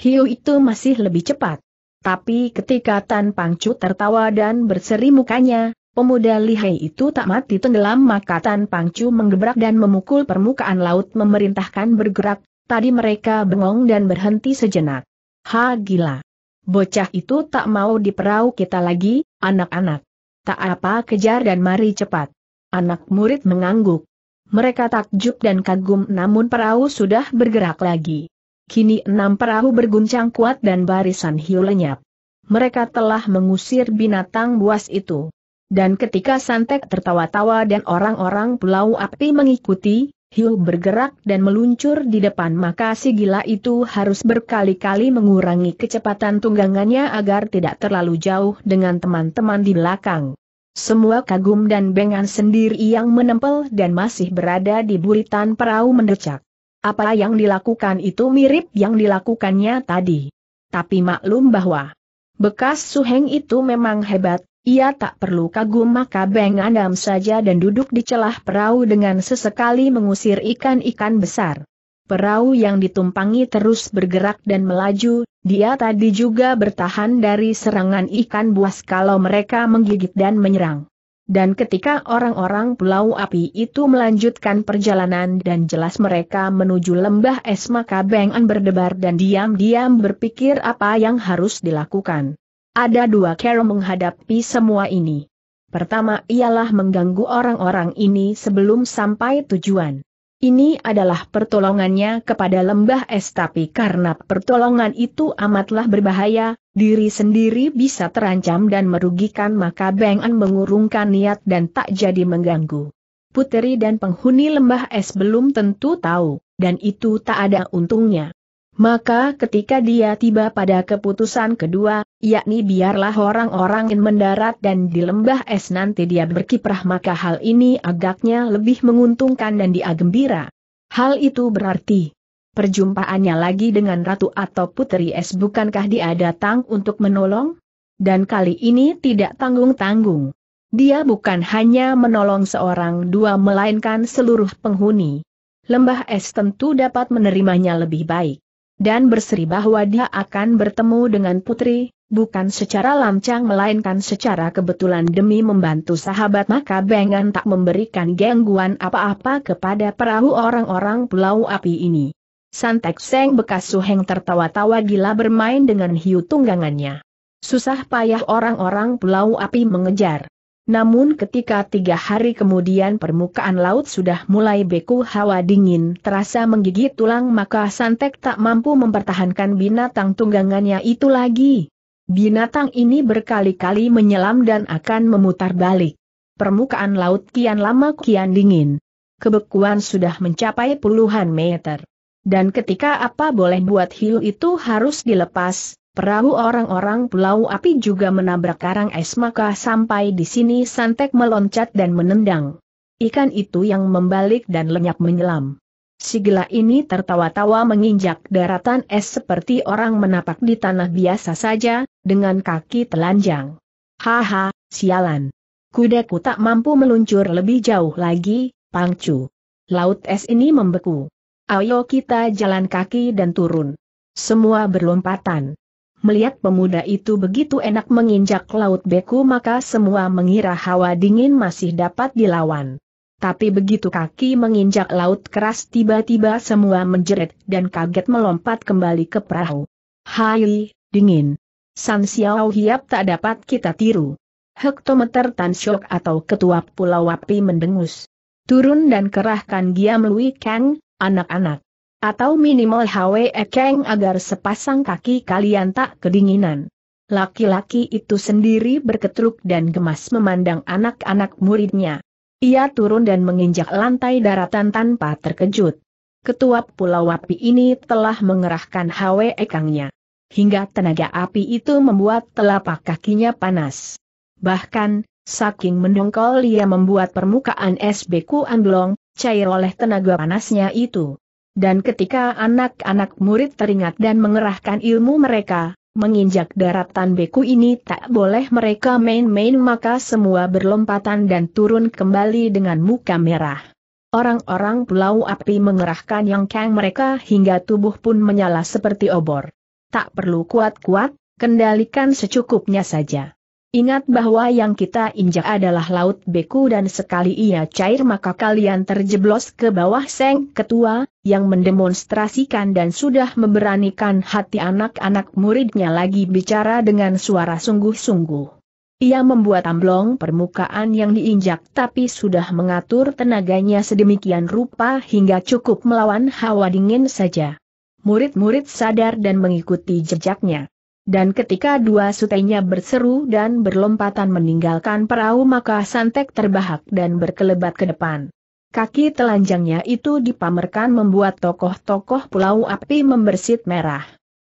Hiu itu masih lebih cepat. Tapi ketika Tan Pangcu tertawa dan berseri mukanya, Pemuda lihai itu tak mati tenggelam maka Tan Pangcu menggebrak dan memukul permukaan laut memerintahkan bergerak, tadi mereka bengong dan berhenti sejenak. Ha gila! Bocah itu tak mau di perahu kita lagi, anak-anak. Tak apa kejar dan mari cepat. Anak murid mengangguk. Mereka takjub dan kagum namun perahu sudah bergerak lagi. Kini enam perahu berguncang kuat dan barisan hiu lenyap. Mereka telah mengusir binatang buas itu. Dan ketika Santek tertawa-tawa dan orang-orang pulau api mengikuti, Hiu bergerak dan meluncur di depan maka si gila itu harus berkali-kali mengurangi kecepatan tunggangannya agar tidak terlalu jauh dengan teman-teman di belakang. Semua kagum dan bengan sendiri yang menempel dan masih berada di buritan perahu mendecak. Apa yang dilakukan itu mirip yang dilakukannya tadi. Tapi maklum bahwa bekas Suheng itu memang hebat, ia tak perlu kagum maka Beng Andam saja dan duduk di celah perahu dengan sesekali mengusir ikan-ikan besar. Perahu yang ditumpangi terus bergerak dan melaju, dia tadi juga bertahan dari serangan ikan buas kalau mereka menggigit dan menyerang. Dan ketika orang-orang pulau api itu melanjutkan perjalanan dan jelas mereka menuju lembah es maka Beng An berdebar dan diam-diam berpikir apa yang harus dilakukan. Ada dua cara menghadapi semua ini. Pertama ialah mengganggu orang-orang ini sebelum sampai tujuan. Ini adalah pertolongannya kepada lembah es tapi karena pertolongan itu amatlah berbahaya, diri sendiri bisa terancam dan merugikan maka Beng An mengurungkan niat dan tak jadi mengganggu. Puteri dan penghuni lembah es belum tentu tahu, dan itu tak ada untungnya. Maka ketika dia tiba pada keputusan kedua, yakni biarlah orang-orang yang mendarat dan di lembah es nanti dia berkiprah maka hal ini agaknya lebih menguntungkan dan dia gembira. Hal itu berarti perjumpaannya lagi dengan ratu atau putri es bukankah dia datang untuk menolong? Dan kali ini tidak tanggung-tanggung. Dia bukan hanya menolong seorang dua melainkan seluruh penghuni. Lembah es tentu dapat menerimanya lebih baik dan berseri bahwa dia akan bertemu dengan putri, bukan secara lancang melainkan secara kebetulan demi membantu sahabat maka Bengan tak memberikan gangguan apa-apa kepada perahu orang-orang pulau api ini. Santek Seng bekas Suheng tertawa-tawa gila bermain dengan hiu tunggangannya. Susah payah orang-orang pulau api mengejar. Namun ketika tiga hari kemudian permukaan laut sudah mulai beku hawa dingin terasa menggigit tulang maka Santek tak mampu mempertahankan binatang tunggangannya itu lagi. Binatang ini berkali-kali menyelam dan akan memutar balik. Permukaan laut kian lama kian dingin. Kebekuan sudah mencapai puluhan meter. Dan ketika apa boleh buat hiu itu harus dilepas, Perahu orang-orang Pulau Api juga menabrak karang es maka sampai di sini Santek meloncat dan menendang. Ikan itu yang membalik dan lenyap menyelam. Si ini tertawa-tawa menginjak daratan es seperti orang menapak di tanah biasa saja, dengan kaki telanjang. Haha, sialan. Kudaku tak mampu meluncur lebih jauh lagi, pangcu. Laut es ini membeku. Ayo kita jalan kaki dan turun. Semua berlompatan. Melihat pemuda itu begitu enak menginjak laut beku maka semua mengira hawa dingin masih dapat dilawan. Tapi begitu kaki menginjak laut keras tiba-tiba semua menjerit dan kaget melompat kembali ke perahu. Hai, dingin. San Xiao Hiap tak dapat kita tiru. Hektometer Tan Shok atau Ketua Pulau Wapi mendengus. Turun dan kerahkan Giam Lui Kang, anak-anak. Atau minimal Hwe Ekeng agar sepasang kaki kalian tak kedinginan. Laki-laki itu sendiri berketruk dan gemas memandang anak-anak muridnya. Ia turun dan menginjak lantai daratan tanpa terkejut. Ketua Pulau Wapi ini telah mengerahkan Hwe Ekengnya. Hingga tenaga api itu membuat telapak kakinya panas. Bahkan, saking mendongkol ia membuat permukaan SBku Anglong, cair oleh tenaga panasnya itu. Dan ketika anak-anak murid teringat dan mengerahkan ilmu mereka, menginjak daratan beku ini tak boleh mereka main-main maka semua berlompatan dan turun kembali dengan muka merah. Orang-orang pulau api mengerahkan yang kang mereka hingga tubuh pun menyala seperti obor. Tak perlu kuat-kuat, kendalikan secukupnya saja. Ingat bahwa yang kita injak adalah Laut Beku dan sekali ia cair maka kalian terjeblos ke bawah Seng Ketua, yang mendemonstrasikan dan sudah memberanikan hati anak-anak muridnya lagi bicara dengan suara sungguh-sungguh. Ia membuat amblong permukaan yang diinjak tapi sudah mengatur tenaganya sedemikian rupa hingga cukup melawan hawa dingin saja. Murid-murid sadar dan mengikuti jejaknya. Dan ketika dua sutenya berseru dan berlompatan meninggalkan perahu maka Santek terbahak dan berkelebat ke depan. Kaki telanjangnya itu dipamerkan membuat tokoh-tokoh pulau api membersit merah.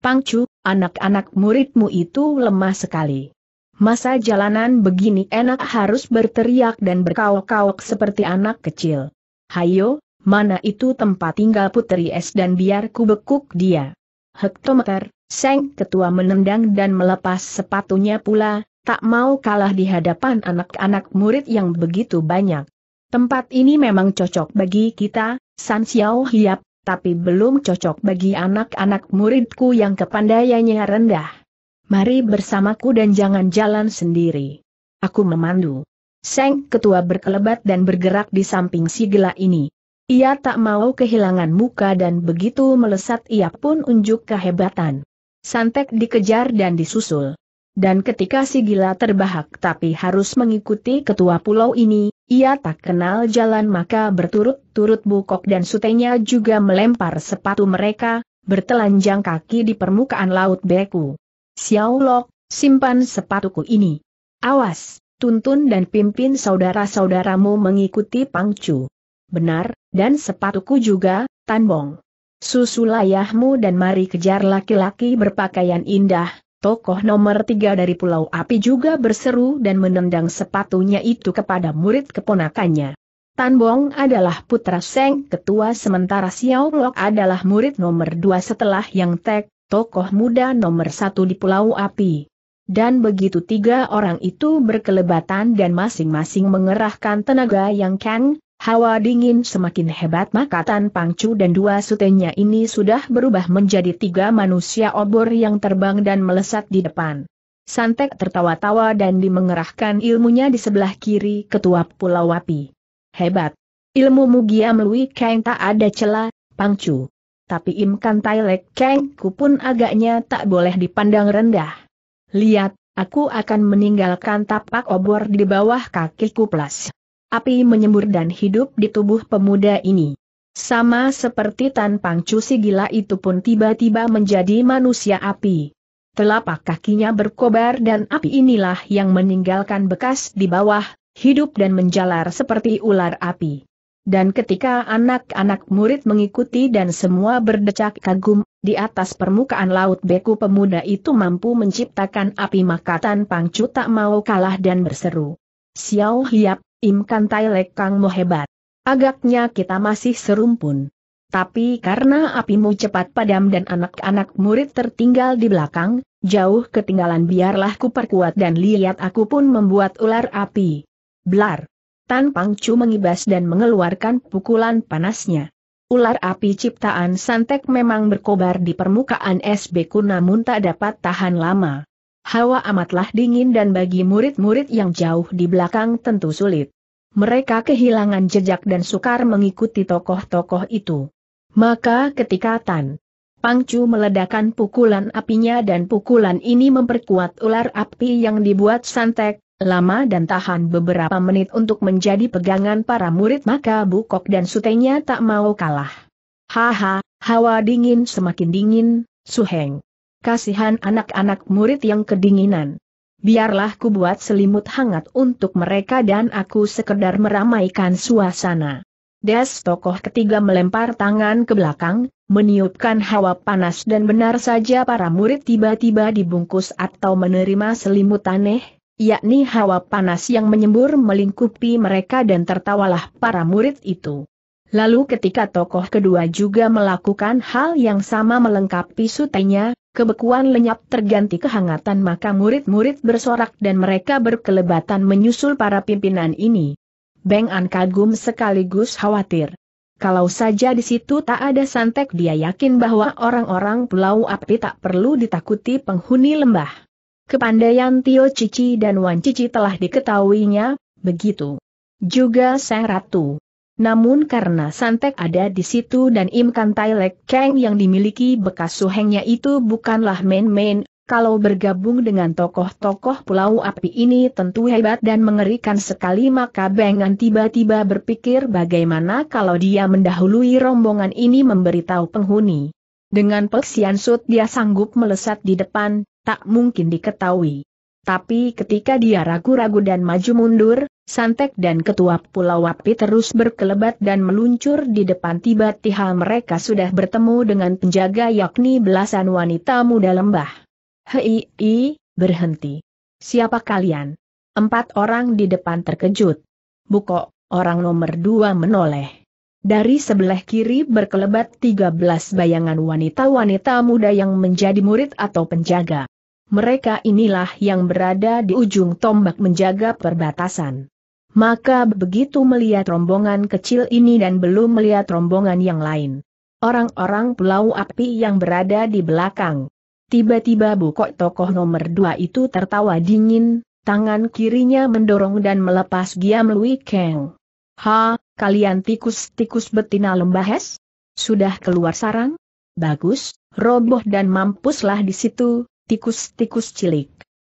Pangcu, anak-anak muridmu itu lemah sekali. Masa jalanan begini enak harus berteriak dan berkaok-kaok seperti anak kecil. Hayo, mana itu tempat tinggal Putri Es dan biar ku bekuk dia. Hektometer, Seng ketua menendang dan melepas sepatunya pula, tak mau kalah di hadapan anak-anak murid yang begitu banyak. Tempat ini memang cocok bagi kita, San Xiao Hiap, tapi belum cocok bagi anak-anak muridku yang kepandaiannya rendah. Mari bersamaku dan jangan jalan sendiri. Aku memandu. Seng ketua berkelebat dan bergerak di samping si gila ini. Ia tak mau kehilangan muka dan begitu melesat ia pun unjuk kehebatan. Santek dikejar dan disusul. Dan ketika si gila terbahak tapi harus mengikuti ketua pulau ini, ia tak kenal jalan maka berturut-turut bukok dan sutenya juga melempar sepatu mereka, bertelanjang kaki di permukaan laut beku. Xiao Lok, simpan sepatuku ini. Awas, tuntun dan pimpin saudara-saudaramu mengikuti Pangcu. Benar, dan sepatuku juga, Tanbong. Susul ayahmu dan mari kejar laki-laki berpakaian indah, tokoh nomor tiga dari Pulau Api juga berseru dan menendang sepatunya itu kepada murid keponakannya. Tan Bong adalah putra Seng ketua sementara Xiao Lok adalah murid nomor dua setelah Yang Tek, tokoh muda nomor satu di Pulau Api. Dan begitu tiga orang itu berkelebatan dan masing-masing mengerahkan tenaga yang kang, Hawa dingin semakin hebat maka Tan Pangcu dan dua sutenya ini sudah berubah menjadi tiga manusia obor yang terbang dan melesat di depan. Santek tertawa-tawa dan dimengerahkan ilmunya di sebelah kiri ketua Pulau Wapi. Hebat. Ilmu Mugia Melui Kang tak ada celah, Pangcu. Tapi Imkan Tailek Kang ku pun agaknya tak boleh dipandang rendah. Lihat, aku akan meninggalkan tapak obor di bawah kakiku plus api menyembur dan hidup di tubuh pemuda ini. Sama seperti Tan Pangcu si gila itu pun tiba-tiba menjadi manusia api. Telapak kakinya berkobar dan api inilah yang meninggalkan bekas di bawah, hidup dan menjalar seperti ular api. Dan ketika anak-anak murid mengikuti dan semua berdecak kagum, di atas permukaan laut beku pemuda itu mampu menciptakan api maka Tan Pangcu tak mau kalah dan berseru. Xiao Hiap, Im Kantai Mo hebat. Agaknya kita masih serumpun. Tapi karena apimu cepat padam dan anak-anak murid tertinggal di belakang, jauh ketinggalan biarlah ku perkuat dan lihat aku pun membuat ular api. Blar! Tan Pangcu mengibas dan mengeluarkan pukulan panasnya. Ular api ciptaan Santek memang berkobar di permukaan SB beku namun tak dapat tahan lama hawa amatlah dingin dan bagi murid-murid yang jauh di belakang tentu sulit. Mereka kehilangan jejak dan sukar mengikuti tokoh-tokoh itu. Maka ketika Tan Pangcu meledakan pukulan apinya dan pukulan ini memperkuat ular api yang dibuat santek, lama dan tahan beberapa menit untuk menjadi pegangan para murid maka Bukok dan sutenya tak mau kalah. Haha, hawa dingin semakin dingin, Suheng kasihan anak-anak murid yang kedinginan. Biarlah ku buat selimut hangat untuk mereka dan aku sekedar meramaikan suasana. Des tokoh ketiga melempar tangan ke belakang, meniupkan hawa panas dan benar saja para murid tiba-tiba dibungkus atau menerima selimut aneh, yakni hawa panas yang menyembur melingkupi mereka dan tertawalah para murid itu. Lalu ketika tokoh kedua juga melakukan hal yang sama melengkapi sutenya, Kebekuan lenyap terganti kehangatan maka murid-murid bersorak dan mereka berkelebatan menyusul para pimpinan ini. Beng An kagum sekaligus khawatir. Kalau saja di situ tak ada santek dia yakin bahwa orang-orang pulau api tak perlu ditakuti penghuni lembah. Kepandaian Tio Cici dan Wan Cici telah diketahuinya, begitu. Juga Sang Ratu. Namun karena Santek ada di situ dan imkan Tailek Kang yang dimiliki bekas suhengnya itu bukanlah main-main, kalau bergabung dengan tokoh-tokoh Pulau Api ini tentu hebat dan mengerikan sekali maka Bengan tiba-tiba berpikir bagaimana kalau dia mendahului rombongan ini memberitahu penghuni. Dengan peksian sut dia sanggup melesat di depan, tak mungkin diketahui. Tapi ketika dia ragu-ragu dan maju mundur, Santek dan Ketua Pulau Wapi terus berkelebat dan meluncur di depan tiba-tiba mereka sudah bertemu dengan penjaga yakni belasan wanita muda lembah. Hei, berhenti. Siapa kalian? Empat orang di depan terkejut. Buko, orang nomor dua menoleh. Dari sebelah kiri berkelebat tiga belas bayangan wanita-wanita muda yang menjadi murid atau penjaga. Mereka inilah yang berada di ujung tombak menjaga perbatasan. Maka begitu melihat rombongan kecil ini dan belum melihat rombongan yang lain. Orang-orang pulau api yang berada di belakang. Tiba-tiba bukok tokoh nomor dua itu tertawa dingin, tangan kirinya mendorong dan melepas Giam Lui Kang. Ha, kalian tikus-tikus betina lembahes? Sudah keluar sarang? Bagus, roboh dan mampuslah di situ, tikus-tikus cilik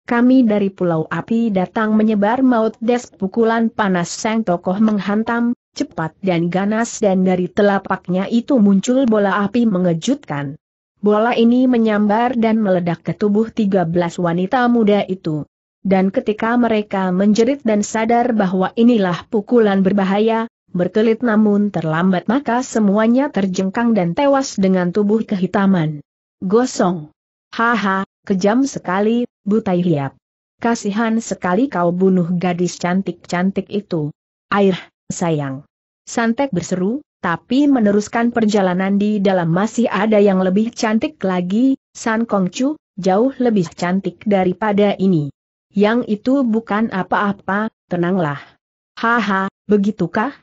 kami dari Pulau Api datang menyebar maut des pukulan panas sang tokoh menghantam, cepat dan ganas dan dari telapaknya itu muncul bola api mengejutkan. Bola ini menyambar dan meledak ke tubuh 13 wanita muda itu. Dan ketika mereka menjerit dan sadar bahwa inilah pukulan berbahaya, berkelit namun terlambat maka semuanya terjengkang dan tewas dengan tubuh kehitaman. Gosong. Haha, kejam sekali, Butai Hiap. Kasihan sekali kau bunuh gadis cantik-cantik itu. Air, sayang. Santek berseru, tapi meneruskan perjalanan di dalam masih ada yang lebih cantik lagi, San Kongcu, jauh lebih cantik daripada ini. Yang itu bukan apa-apa, tenanglah. Haha, begitukah?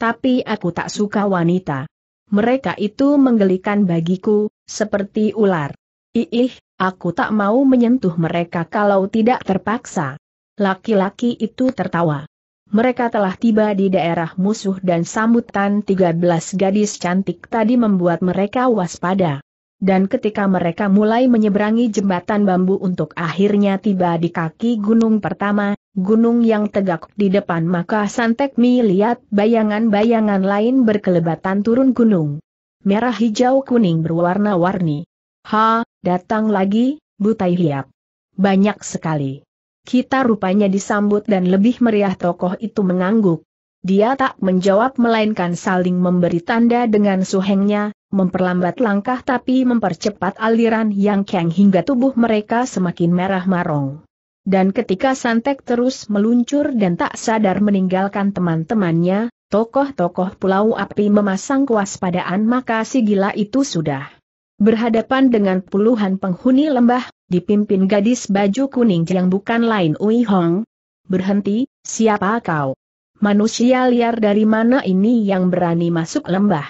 Tapi aku tak suka wanita. Mereka itu menggelikan bagiku, seperti ular. Iih, Aku tak mau menyentuh mereka kalau tidak terpaksa. Laki-laki itu tertawa. Mereka telah tiba di daerah musuh dan sambutan 13 gadis cantik tadi membuat mereka waspada. Dan ketika mereka mulai menyeberangi jembatan bambu untuk akhirnya tiba di kaki gunung pertama, gunung yang tegak di depan maka Santek Mi lihat bayangan-bayangan lain berkelebatan turun gunung. Merah hijau kuning berwarna-warni. Ha, Datang lagi, Butai Hiap. Banyak sekali. Kita rupanya disambut dan lebih meriah tokoh itu mengangguk. Dia tak menjawab melainkan saling memberi tanda dengan suhengnya, memperlambat langkah tapi mempercepat aliran yang keng hingga tubuh mereka semakin merah marong. Dan ketika Santek terus meluncur dan tak sadar meninggalkan teman-temannya, tokoh-tokoh Pulau Api memasang kewaspadaan maka si gila itu sudah Berhadapan dengan puluhan penghuni lembah, dipimpin gadis baju kuning yang bukan lain Ui Hong. Berhenti, siapa kau? Manusia liar dari mana ini yang berani masuk lembah?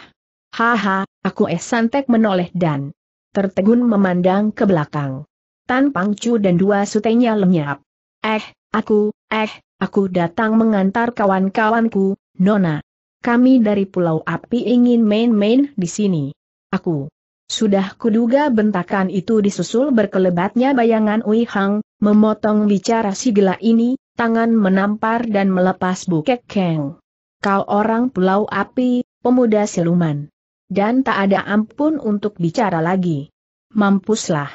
Haha, aku es eh santek menoleh dan tertegun memandang ke belakang. Tan Pangcu dan dua sutenya lenyap. Eh, aku, eh, aku datang mengantar kawan-kawanku, Nona. Kami dari Pulau Api ingin main-main di sini. Aku sudah kuduga bentakan itu disusul berkelebatnya bayangan Ui Hang, memotong bicara si gila ini, tangan menampar dan melepas bukek keng. Kau orang pulau api, pemuda siluman. Dan tak ada ampun untuk bicara lagi. Mampuslah.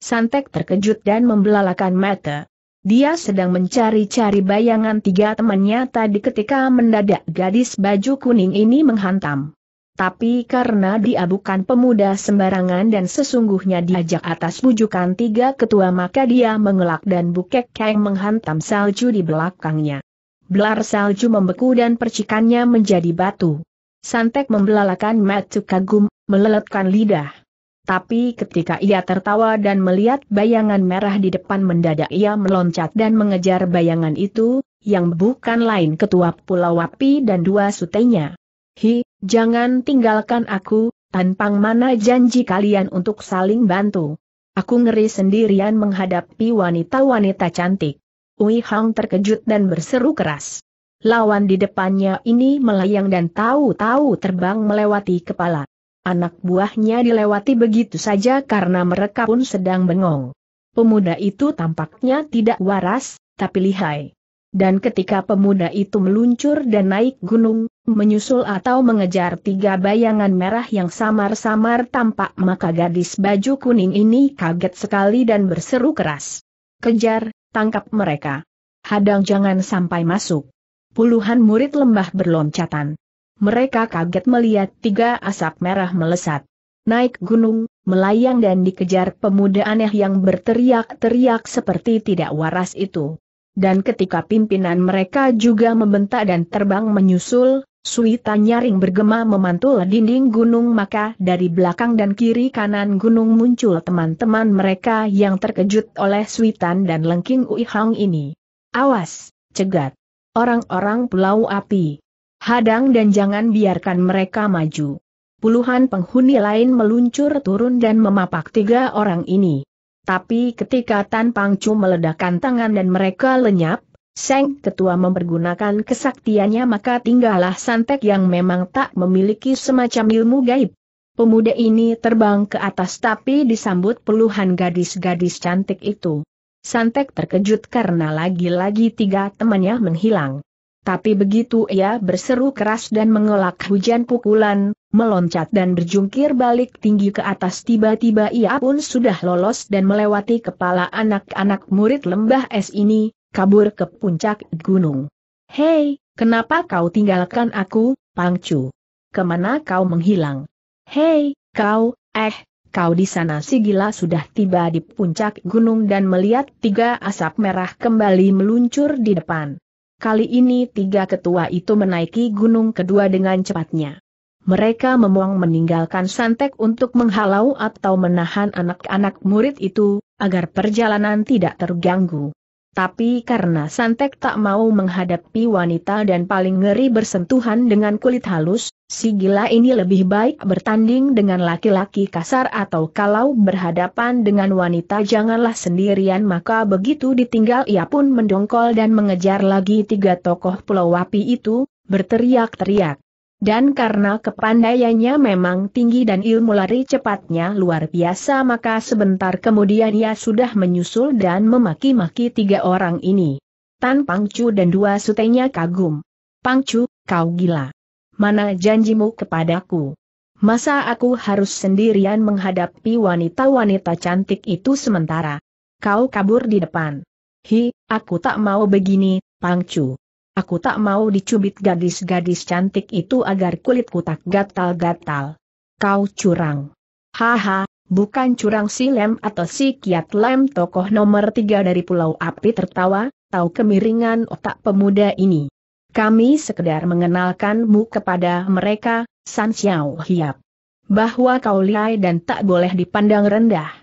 Santek terkejut dan membelalakan mata. Dia sedang mencari-cari bayangan tiga temannya tadi ketika mendadak gadis baju kuning ini menghantam tapi karena dia bukan pemuda sembarangan dan sesungguhnya diajak atas bujukan tiga ketua maka dia mengelak dan Bukek Kang menghantam salju di belakangnya. Belar salju membeku dan percikannya menjadi batu. Santek membelalakan matuk kagum, meleletkan lidah. Tapi ketika ia tertawa dan melihat bayangan merah di depan mendadak ia meloncat dan mengejar bayangan itu, yang bukan lain ketua Pulau Wapi dan dua sutenya. Hi, Jangan tinggalkan aku, tanpa mana janji kalian untuk saling bantu. Aku ngeri sendirian menghadapi wanita-wanita cantik. Ui Hang terkejut dan berseru keras. Lawan di depannya ini melayang dan tahu-tahu terbang melewati kepala. Anak buahnya dilewati begitu saja karena mereka pun sedang bengong. Pemuda itu tampaknya tidak waras, tapi lihai. Dan ketika pemuda itu meluncur dan naik gunung, menyusul atau mengejar tiga bayangan merah yang samar-samar tampak maka gadis baju kuning ini kaget sekali dan berseru keras. Kejar, tangkap mereka. Hadang jangan sampai masuk. Puluhan murid lembah berloncatan. Mereka kaget melihat tiga asap merah melesat. Naik gunung, melayang dan dikejar pemuda aneh yang berteriak-teriak seperti tidak waras itu dan ketika pimpinan mereka juga membentak dan terbang menyusul, Suita nyaring bergema memantul dinding gunung maka dari belakang dan kiri kanan gunung muncul teman-teman mereka yang terkejut oleh suitan dan lengking Ui Hang ini. Awas, cegat. Orang-orang pulau api. Hadang dan jangan biarkan mereka maju. Puluhan penghuni lain meluncur turun dan memapak tiga orang ini. Tapi ketika Tan Pangcu meledakkan tangan dan mereka lenyap, Seng Ketua mempergunakan kesaktiannya maka tinggallah Santek yang memang tak memiliki semacam ilmu gaib. Pemuda ini terbang ke atas tapi disambut puluhan gadis-gadis cantik itu. Santek terkejut karena lagi-lagi tiga temannya menghilang. Tapi begitu ia berseru keras dan mengelak hujan pukulan, meloncat dan berjungkir balik tinggi ke atas tiba-tiba ia pun sudah lolos dan melewati kepala anak-anak murid lembah es ini, kabur ke puncak gunung. Hei, kenapa kau tinggalkan aku, Pangcu? Kemana kau menghilang? Hei, kau, eh, kau di sana si gila sudah tiba di puncak gunung dan melihat tiga asap merah kembali meluncur di depan. Kali ini tiga ketua itu menaiki gunung kedua dengan cepatnya. Mereka memuang meninggalkan santek untuk menghalau atau menahan anak-anak murid itu, agar perjalanan tidak terganggu. Tapi karena Santek tak mau menghadapi wanita dan paling ngeri bersentuhan dengan kulit halus, si gila ini lebih baik bertanding dengan laki-laki kasar atau kalau berhadapan dengan wanita janganlah sendirian maka begitu ditinggal ia pun mendongkol dan mengejar lagi tiga tokoh pulau Wapi itu, berteriak-teriak. Dan karena kepandaiannya memang tinggi dan ilmu lari cepatnya luar biasa maka sebentar kemudian ia sudah menyusul dan memaki-maki tiga orang ini. Tan Pangcu dan dua sutenya kagum. Pangcu, kau gila. Mana janjimu kepadaku? Masa aku harus sendirian menghadapi wanita-wanita cantik itu sementara? Kau kabur di depan. Hi, aku tak mau begini, Pangcu. Aku tak mau dicubit gadis-gadis cantik itu agar kulitku tak gatal-gatal. Kau curang. Haha, bukan curang si Lem atau si Kiat Lem tokoh nomor tiga dari Pulau Api tertawa, tahu kemiringan otak pemuda ini. Kami sekedar mengenalkanmu kepada mereka, San Xiao Hiap. Bahwa kau liai dan tak boleh dipandang rendah.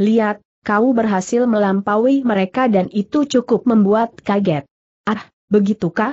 Lihat, kau berhasil melampaui mereka dan itu cukup membuat kaget. Begitukah?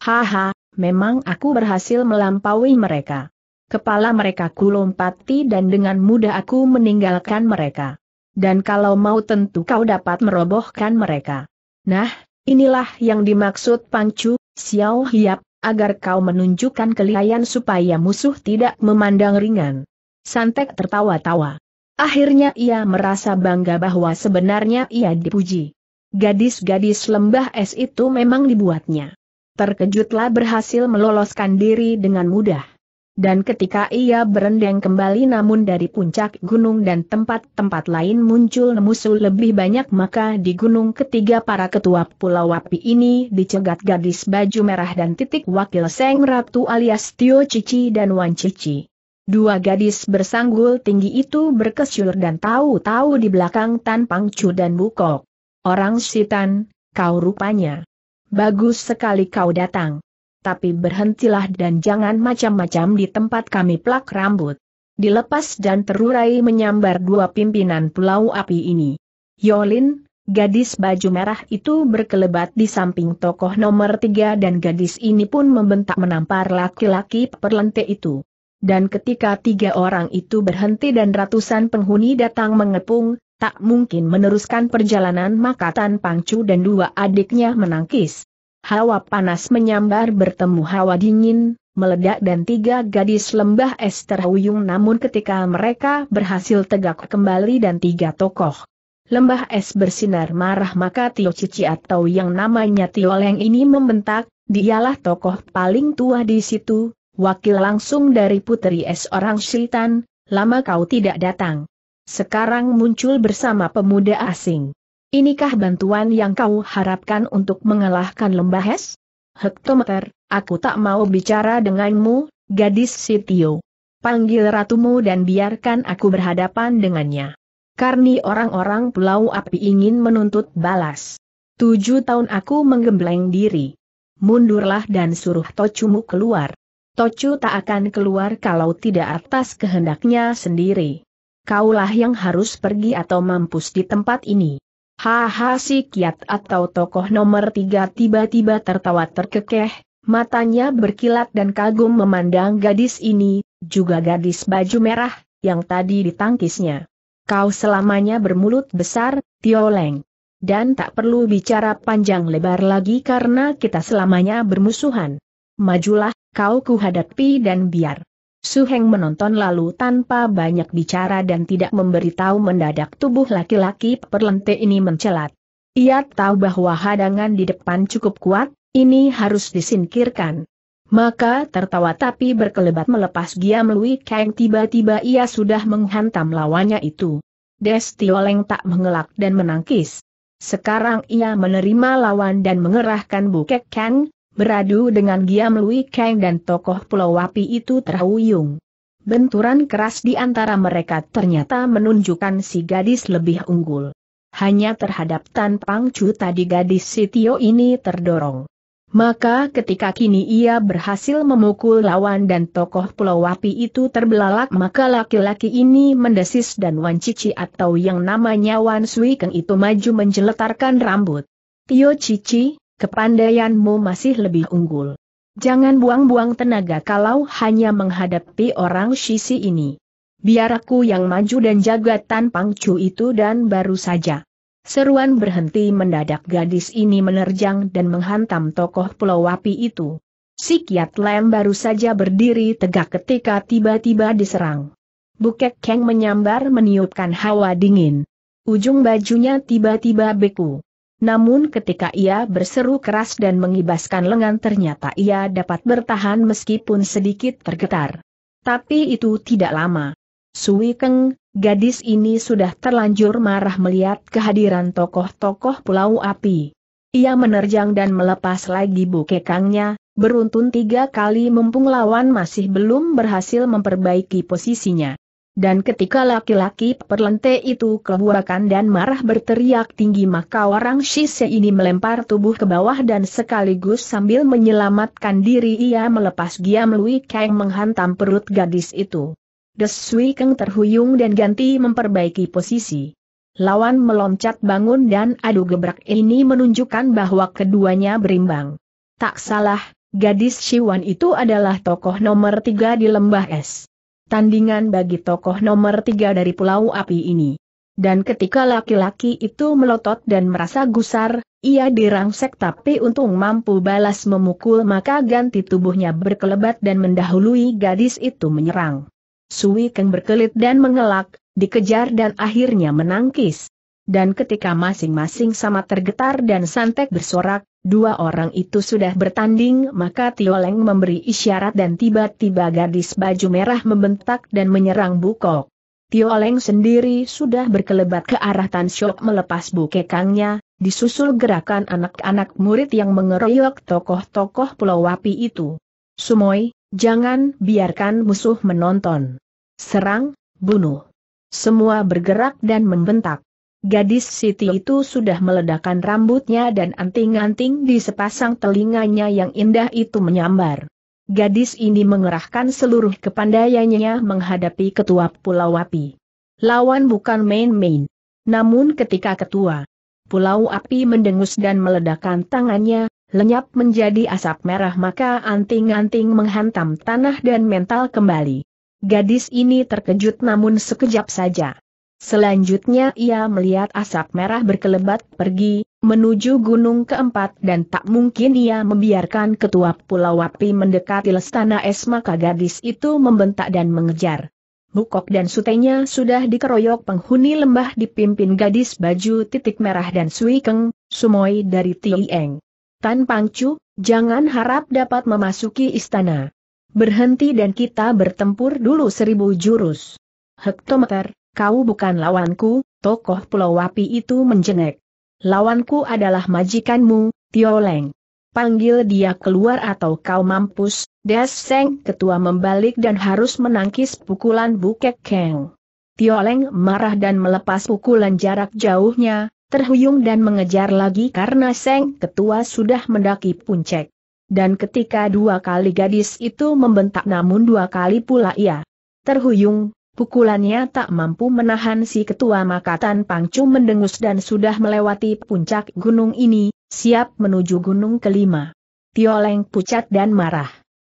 Haha, memang aku berhasil melampaui mereka. Kepala mereka kulompati dan dengan mudah aku meninggalkan mereka. Dan kalau mau tentu kau dapat merobohkan mereka. Nah, inilah yang dimaksud Pangcu, Xiao Hiap, agar kau menunjukkan kelihayan supaya musuh tidak memandang ringan. Santek tertawa-tawa. Akhirnya ia merasa bangga bahwa sebenarnya ia dipuji. Gadis-gadis lembah es itu memang dibuatnya. Terkejutlah berhasil meloloskan diri dengan mudah. Dan ketika ia berendeng kembali namun dari puncak gunung dan tempat-tempat lain muncul musuh lebih banyak maka di gunung ketiga para ketua Pulau Wapi ini dicegat gadis baju merah dan titik wakil Seng Ratu alias Tio Cici dan Wan Cici. Dua gadis bersanggul tinggi itu berkesyur dan tahu-tahu di belakang Tan Pangcu dan Bukok. Orang sitan, kau rupanya. Bagus sekali kau datang. Tapi berhentilah dan jangan macam-macam di tempat kami plak rambut. Dilepas dan terurai menyambar dua pimpinan pulau api ini. Yolin, gadis baju merah itu berkelebat di samping tokoh nomor tiga dan gadis ini pun membentak menampar laki-laki perlente itu. Dan ketika tiga orang itu berhenti dan ratusan penghuni datang mengepung, tak mungkin meneruskan perjalanan maka Tan Pangcu dan dua adiknya menangkis. Hawa panas menyambar bertemu hawa dingin, meledak dan tiga gadis lembah es terhuyung namun ketika mereka berhasil tegak kembali dan tiga tokoh. Lembah es bersinar marah maka Tio Cici atau yang namanya Tio Leng ini membentak, dialah tokoh paling tua di situ, wakil langsung dari putri es orang sultan, lama kau tidak datang. Sekarang muncul bersama pemuda asing. Inikah bantuan yang kau harapkan untuk mengalahkan lembah es? Hektometer, aku tak mau bicara denganmu, gadis Sitio. Panggil ratumu dan biarkan aku berhadapan dengannya. Karni orang-orang Pulau Api ingin menuntut balas. Tujuh tahun aku menggembleng diri. Mundurlah dan suruh Tocumu keluar. Tocu tak akan keluar kalau tidak atas kehendaknya sendiri. Kaulah yang harus pergi atau mampus di tempat ini. Haha si kiat atau tokoh nomor tiga tiba-tiba tertawa terkekeh, matanya berkilat dan kagum memandang gadis ini, juga gadis baju merah, yang tadi ditangkisnya. Kau selamanya bermulut besar, Tioleng. Dan tak perlu bicara panjang lebar lagi karena kita selamanya bermusuhan. Majulah, kau kuhadapi dan biar. Suheng menonton lalu tanpa banyak bicara dan tidak memberitahu mendadak tubuh laki-laki perlente ini mencelat. Ia tahu bahwa hadangan di depan cukup kuat, ini harus disingkirkan. Maka tertawa tapi berkelebat melepas Giam Lui Kang tiba-tiba ia sudah menghantam lawannya itu. Destioleng tak mengelak dan menangkis. Sekarang ia menerima lawan dan mengerahkan bukek Kang, Beradu dengan Giam Lui Kang dan tokoh Pulau Wapi itu terhuyung. Benturan keras di antara mereka ternyata menunjukkan si gadis lebih unggul. Hanya terhadap Tan Pang Chu tadi gadis Sitio ini terdorong. Maka ketika kini ia berhasil memukul lawan dan tokoh Pulau Wapi itu terbelalak maka laki-laki ini mendesis dan Wan Cici atau yang namanya Wan Sui Keng itu maju menjeletarkan rambut. Tio Cici, Kepandaianmu masih lebih unggul. Jangan buang-buang tenaga kalau hanya menghadapi orang Shisi ini. Biar aku yang maju dan jaga Tan Pangcu itu dan baru saja. Seruan berhenti mendadak gadis ini menerjang dan menghantam tokoh pulau Wapi itu. Si Kiat Lem baru saja berdiri tegak ketika tiba-tiba diserang. Bukek Keng menyambar meniupkan hawa dingin. Ujung bajunya tiba-tiba beku. Namun ketika ia berseru keras dan mengibaskan lengan ternyata ia dapat bertahan meskipun sedikit tergetar. Tapi itu tidak lama. Sui Keng, gadis ini sudah terlanjur marah melihat kehadiran tokoh-tokoh Pulau Api. Ia menerjang dan melepas lagi bukekangnya, beruntun tiga kali mumpung lawan masih belum berhasil memperbaiki posisinya. Dan ketika laki-laki perlente itu kebuakan dan marah berteriak tinggi maka orang Shise ini melempar tubuh ke bawah dan sekaligus sambil menyelamatkan diri ia melepas giam Lui Kang menghantam perut gadis itu. Desui Kang terhuyung dan ganti memperbaiki posisi. Lawan meloncat bangun dan adu gebrak ini menunjukkan bahwa keduanya berimbang. Tak salah, gadis Siwan itu adalah tokoh nomor tiga di lembah es tandingan bagi tokoh nomor tiga dari Pulau Api ini. Dan ketika laki-laki itu melotot dan merasa gusar, ia dirangsek tapi untung mampu balas memukul maka ganti tubuhnya berkelebat dan mendahului gadis itu menyerang. Sui Keng berkelit dan mengelak, dikejar dan akhirnya menangkis. Dan ketika masing-masing sama tergetar dan santek bersorak, Dua orang itu sudah bertanding maka Tio Leng memberi isyarat dan tiba-tiba gadis baju merah membentak dan menyerang Bukok. Leng sendiri sudah berkelebat ke arah Tan Shok melepas bukekangnya, disusul gerakan anak-anak murid yang mengeroyok tokoh-tokoh Pulau Wapi itu. Sumoy, jangan biarkan musuh menonton. Serang, bunuh. Semua bergerak dan membentak. Gadis Siti itu sudah meledakkan rambutnya dan anting-anting di sepasang telinganya yang indah itu menyambar. Gadis ini mengerahkan seluruh kepandaiannya menghadapi ketua Pulau Api. Lawan bukan main-main. Namun ketika ketua Pulau Api mendengus dan meledakkan tangannya, lenyap menjadi asap merah maka anting-anting menghantam tanah dan mental kembali. Gadis ini terkejut namun sekejap saja. Selanjutnya ia melihat asap merah berkelebat pergi, menuju gunung keempat dan tak mungkin ia membiarkan ketua Pulau Wapi mendekati Lestana Es maka gadis itu membentak dan mengejar. Bukok dan sutenya sudah dikeroyok penghuni lembah dipimpin gadis baju titik merah dan Suikeng, Sumoi dari Tieng. Tan Pangcu, jangan harap dapat memasuki istana. Berhenti dan kita bertempur dulu seribu jurus. Hektometer, kau bukan lawanku, tokoh pulau Wapi itu menjengek. Lawanku adalah majikanmu, Tio Leng. Panggil dia keluar atau kau mampus, Des Seng ketua membalik dan harus menangkis pukulan Bukek Keng. Tio Leng marah dan melepas pukulan jarak jauhnya, terhuyung dan mengejar lagi karena Seng ketua sudah mendaki puncak. Dan ketika dua kali gadis itu membentak namun dua kali pula ia terhuyung, Pukulannya tak mampu menahan si ketua Makatan Pangcu mendengus dan sudah melewati puncak gunung ini, siap menuju gunung kelima. Tioleng pucat dan marah.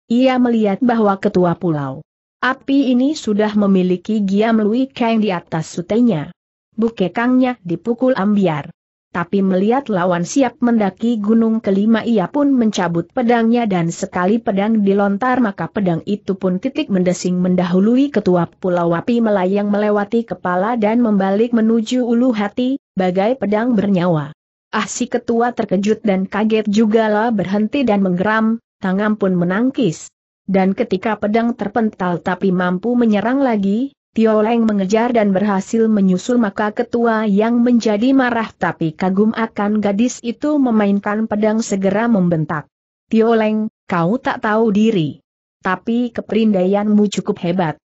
Ia melihat bahwa ketua pulau api ini sudah memiliki Giam Lui Kang di atas sutenya. Bukekangnya dipukul ambiar tapi melihat lawan siap mendaki gunung kelima ia pun mencabut pedangnya dan sekali pedang dilontar maka pedang itu pun titik mendesing mendahului ketua pulau api melayang melewati kepala dan membalik menuju ulu hati, bagai pedang bernyawa. Ah si ketua terkejut dan kaget juga lah berhenti dan menggeram, tangan pun menangkis. Dan ketika pedang terpental tapi mampu menyerang lagi, Tio Leng mengejar dan berhasil menyusul maka ketua yang menjadi marah tapi kagum akan gadis itu memainkan pedang segera membentak. Tio Leng, kau tak tahu diri. Tapi keperindaianmu cukup hebat.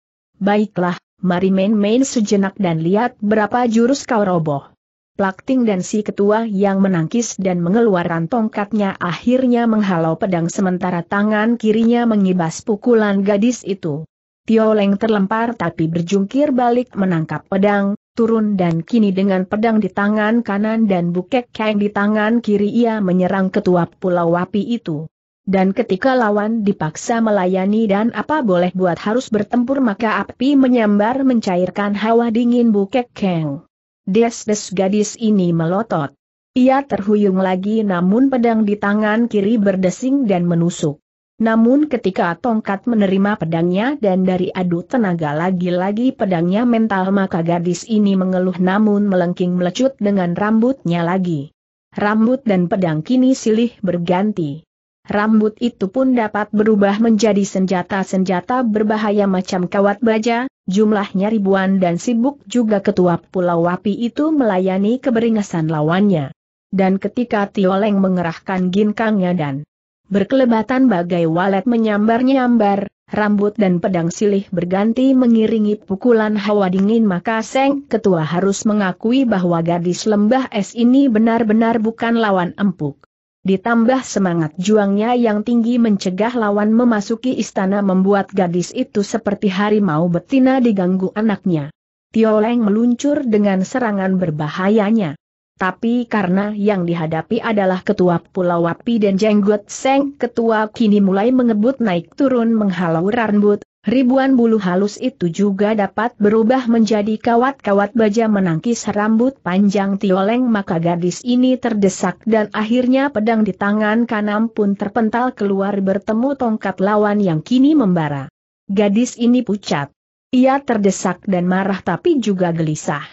Baiklah, mari main-main sejenak dan lihat berapa jurus kau roboh. Plakting dan si ketua yang menangkis dan mengeluarkan tongkatnya akhirnya menghalau pedang sementara tangan kirinya mengibas pukulan gadis itu. Tio Leng terlempar tapi berjungkir balik menangkap pedang, turun dan kini dengan pedang di tangan kanan dan bukek keng di tangan kiri ia menyerang ketua pulau wapi itu. Dan ketika lawan dipaksa melayani dan apa boleh buat harus bertempur maka api menyambar mencairkan hawa dingin bukek keng. Des-des gadis ini melotot. Ia terhuyung lagi namun pedang di tangan kiri berdesing dan menusuk. Namun ketika tongkat menerima pedangnya dan dari adu tenaga lagi-lagi pedangnya mental maka gadis ini mengeluh namun melengking melecut dengan rambutnya lagi. Rambut dan pedang kini silih berganti. Rambut itu pun dapat berubah menjadi senjata-senjata berbahaya macam kawat baja, jumlahnya ribuan dan sibuk juga ketua pulau wapi itu melayani keberingasan lawannya. Dan ketika Tioleng mengerahkan ginkangnya dan berkelebatan bagai walet menyambar-nyambar, rambut dan pedang silih berganti mengiringi pukulan hawa dingin maka Seng Ketua harus mengakui bahwa gadis lembah es ini benar-benar bukan lawan empuk. Ditambah semangat juangnya yang tinggi mencegah lawan memasuki istana membuat gadis itu seperti harimau betina diganggu anaknya. Tioleng meluncur dengan serangan berbahayanya. Tapi karena yang dihadapi adalah ketua Pulau Wapi dan Jenggot Seng, ketua kini mulai mengebut naik turun menghalau rambut, ribuan bulu halus itu juga dapat berubah menjadi kawat-kawat baja menangkis rambut panjang Tioleng maka gadis ini terdesak dan akhirnya pedang di tangan kanan pun terpental keluar bertemu tongkat lawan yang kini membara. Gadis ini pucat. Ia terdesak dan marah tapi juga gelisah.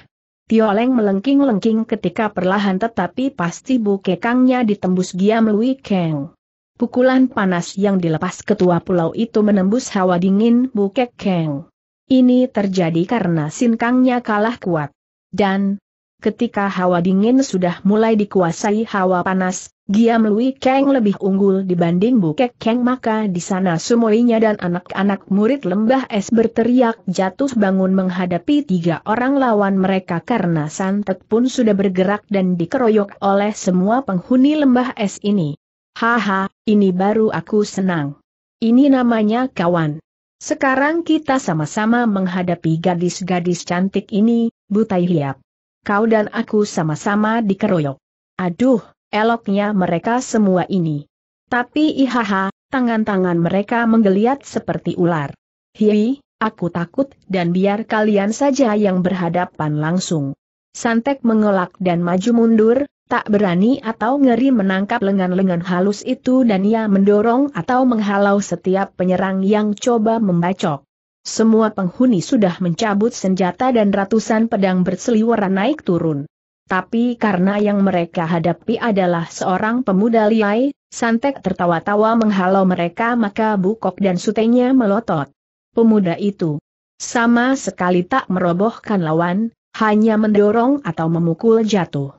Tio Leng melengking-lengking ketika perlahan tetapi pasti bukekangnya ditembus Giam Lui Kang. Pukulan panas yang dilepas ketua pulau itu menembus hawa dingin bukek Kang. Ini terjadi karena sinkangnya kalah kuat. Dan, ketika hawa dingin sudah mulai dikuasai hawa panas, Giam Lui Kang lebih unggul dibanding Bukek keng maka di sana semuanya dan anak-anak murid lembah es berteriak jatuh bangun menghadapi tiga orang lawan mereka karena santet pun sudah bergerak dan dikeroyok oleh semua penghuni lembah es ini. Haha, ini baru aku senang. Ini namanya kawan. Sekarang kita sama-sama menghadapi gadis-gadis cantik ini, Butai Hiap kau dan aku sama-sama dikeroyok. Aduh, eloknya mereka semua ini. Tapi ihaha, tangan-tangan mereka menggeliat seperti ular. Hihi, aku takut dan biar kalian saja yang berhadapan langsung. Santek mengelak dan maju mundur, tak berani atau ngeri menangkap lengan-lengan halus itu dan ia mendorong atau menghalau setiap penyerang yang coba membacok. Semua penghuni sudah mencabut senjata dan ratusan pedang berseliweran naik turun. Tapi karena yang mereka hadapi adalah seorang pemuda liai, Santek tertawa-tawa menghalau mereka maka Bukok dan sutenya melotot. Pemuda itu sama sekali tak merobohkan lawan, hanya mendorong atau memukul jatuh.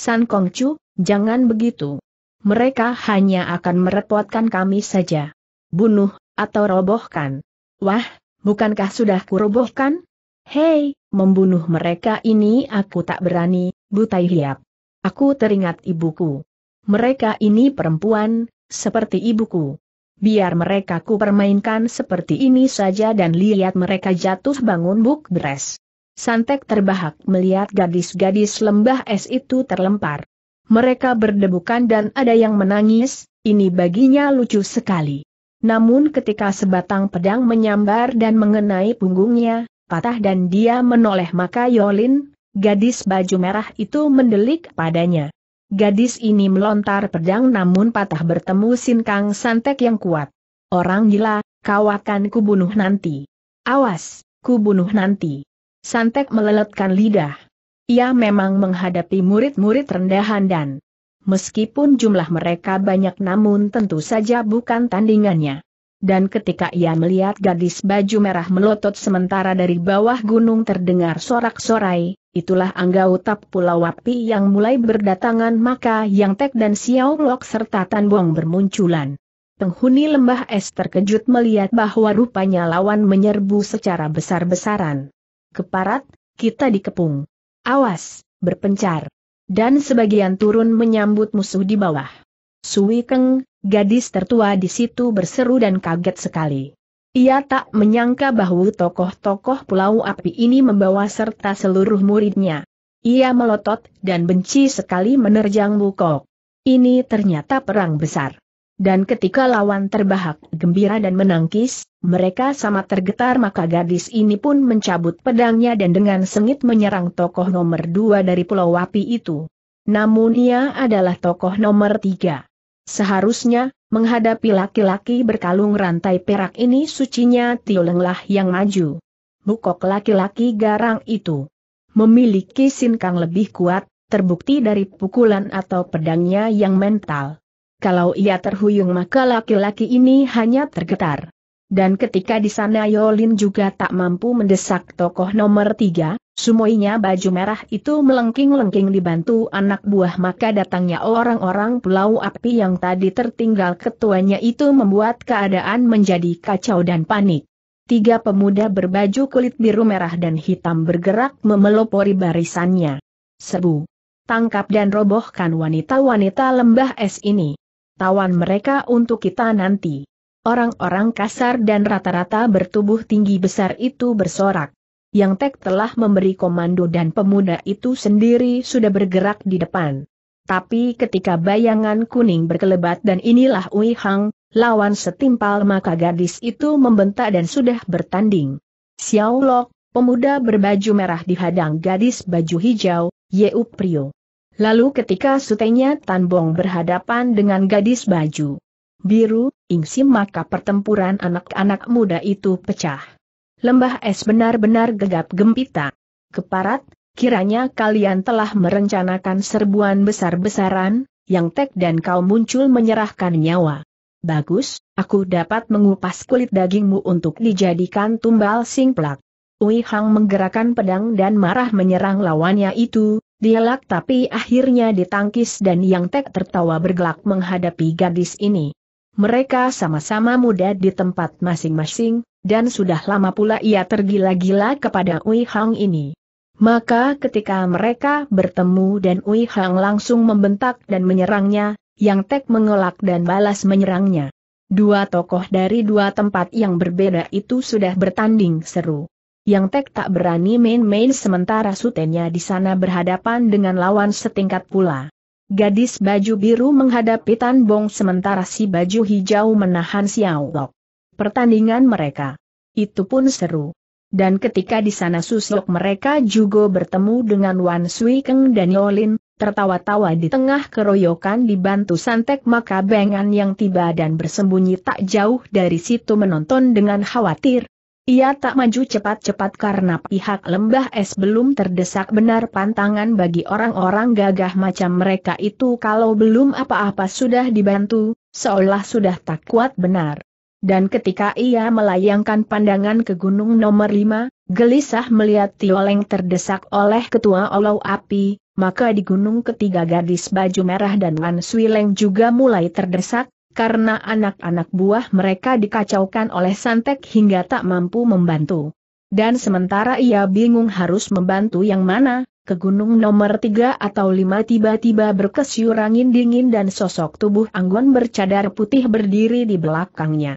San Kongcu, jangan begitu. Mereka hanya akan merepotkan kami saja. Bunuh, atau robohkan. Wah, Bukankah sudah kurobohkan? Hei, membunuh mereka ini aku tak berani, Butai Hiap. Aku teringat ibuku. Mereka ini perempuan, seperti ibuku. Biar mereka ku permainkan seperti ini saja dan lihat mereka jatuh bangun buk beres. Santek terbahak melihat gadis-gadis lembah es itu terlempar. Mereka berdebukan dan ada yang menangis, ini baginya lucu sekali. Namun ketika sebatang pedang menyambar dan mengenai punggungnya, patah dan dia menoleh maka Yolin, gadis baju merah itu mendelik padanya. Gadis ini melontar pedang namun patah bertemu sinkang santek yang kuat. Orang gila, kau akan kubunuh nanti. Awas, kubunuh nanti. Santek meleletkan lidah. Ia memang menghadapi murid-murid rendahan dan meskipun jumlah mereka banyak namun tentu saja bukan tandingannya. Dan ketika ia melihat gadis baju merah melotot sementara dari bawah gunung terdengar sorak-sorai, itulah Angga Utap Pulau Wapi yang mulai berdatangan maka Yang Tek dan Xiao Lok serta Tan Buang bermunculan. Penghuni lembah es terkejut melihat bahwa rupanya lawan menyerbu secara besar-besaran. Keparat, kita dikepung. Awas, berpencar dan sebagian turun menyambut musuh di bawah. Sui Keng, gadis tertua di situ berseru dan kaget sekali. Ia tak menyangka bahwa tokoh-tokoh Pulau Api ini membawa serta seluruh muridnya. Ia melotot dan benci sekali menerjang Bukok. Ini ternyata perang besar. Dan ketika lawan terbahak gembira dan menangkis, mereka sama tergetar maka gadis ini pun mencabut pedangnya dan dengan sengit menyerang tokoh nomor dua dari Pulau Wapi itu. Namun ia adalah tokoh nomor tiga. Seharusnya, menghadapi laki-laki berkalung rantai perak ini sucinya Tiolenglah yang maju. Bukok laki-laki garang itu memiliki sinkang lebih kuat, terbukti dari pukulan atau pedangnya yang mental. Kalau ia terhuyung maka laki-laki ini hanya tergetar. Dan ketika di sana Yolin juga tak mampu mendesak tokoh nomor tiga, sumoinya baju merah itu melengking-lengking dibantu anak buah maka datangnya orang-orang pulau api yang tadi tertinggal ketuanya itu membuat keadaan menjadi kacau dan panik. Tiga pemuda berbaju kulit biru merah dan hitam bergerak memelopori barisannya. Sebu. Tangkap dan robohkan wanita-wanita lembah es ini tawan mereka untuk kita nanti. Orang-orang kasar dan rata-rata bertubuh tinggi besar itu bersorak. Yang Tek telah memberi komando dan pemuda itu sendiri sudah bergerak di depan. Tapi ketika bayangan kuning berkelebat dan inilah Ui Hang, lawan setimpal maka gadis itu membentak dan sudah bertanding. Xiao Lok, pemuda berbaju merah dihadang gadis baju hijau, Yeuprio. Priyo. Lalu ketika sutenya Tanbong berhadapan dengan gadis baju biru, ingsim maka pertempuran anak-anak muda itu pecah. Lembah es benar-benar gegap gempita. Keparat, kiranya kalian telah merencanakan serbuan besar-besaran, yang tek dan kau muncul menyerahkan nyawa. Bagus, aku dapat mengupas kulit dagingmu untuk dijadikan tumbal singplak. Ui Hang menggerakkan pedang dan marah menyerang lawannya itu, dielak tapi akhirnya ditangkis dan Yang Tek tertawa bergelak menghadapi gadis ini. Mereka sama-sama muda di tempat masing-masing, dan sudah lama pula ia tergila-gila kepada Ui Hang ini. Maka ketika mereka bertemu dan Ui Hang langsung membentak dan menyerangnya, Yang Tek mengelak dan balas menyerangnya. Dua tokoh dari dua tempat yang berbeda itu sudah bertanding seru. Yang Tek tak berani main-main sementara sutenya di sana berhadapan dengan lawan setingkat pula. Gadis baju biru menghadapi Tan Bong sementara si baju hijau menahan Xiao Lok. Pertandingan mereka. Itu pun seru. Dan ketika di sana susuk mereka juga bertemu dengan Wan Sui Keng dan Yolin, tertawa-tawa di tengah keroyokan dibantu santek maka bengan yang tiba dan bersembunyi tak jauh dari situ menonton dengan khawatir, ia tak maju cepat-cepat karena pihak lembah es belum terdesak benar pantangan bagi orang-orang gagah macam mereka itu kalau belum apa-apa sudah dibantu, seolah sudah tak kuat benar. Dan ketika ia melayangkan pandangan ke gunung nomor lima, gelisah melihat Tioleng terdesak oleh ketua olau api, maka di gunung ketiga gadis baju merah dan Wan Swileng juga mulai terdesak, karena anak-anak buah mereka dikacaukan oleh Santek hingga tak mampu membantu. Dan sementara ia bingung harus membantu yang mana, ke gunung nomor tiga atau lima tiba-tiba berkesiurangin dingin dan sosok tubuh anggun bercadar putih berdiri di belakangnya.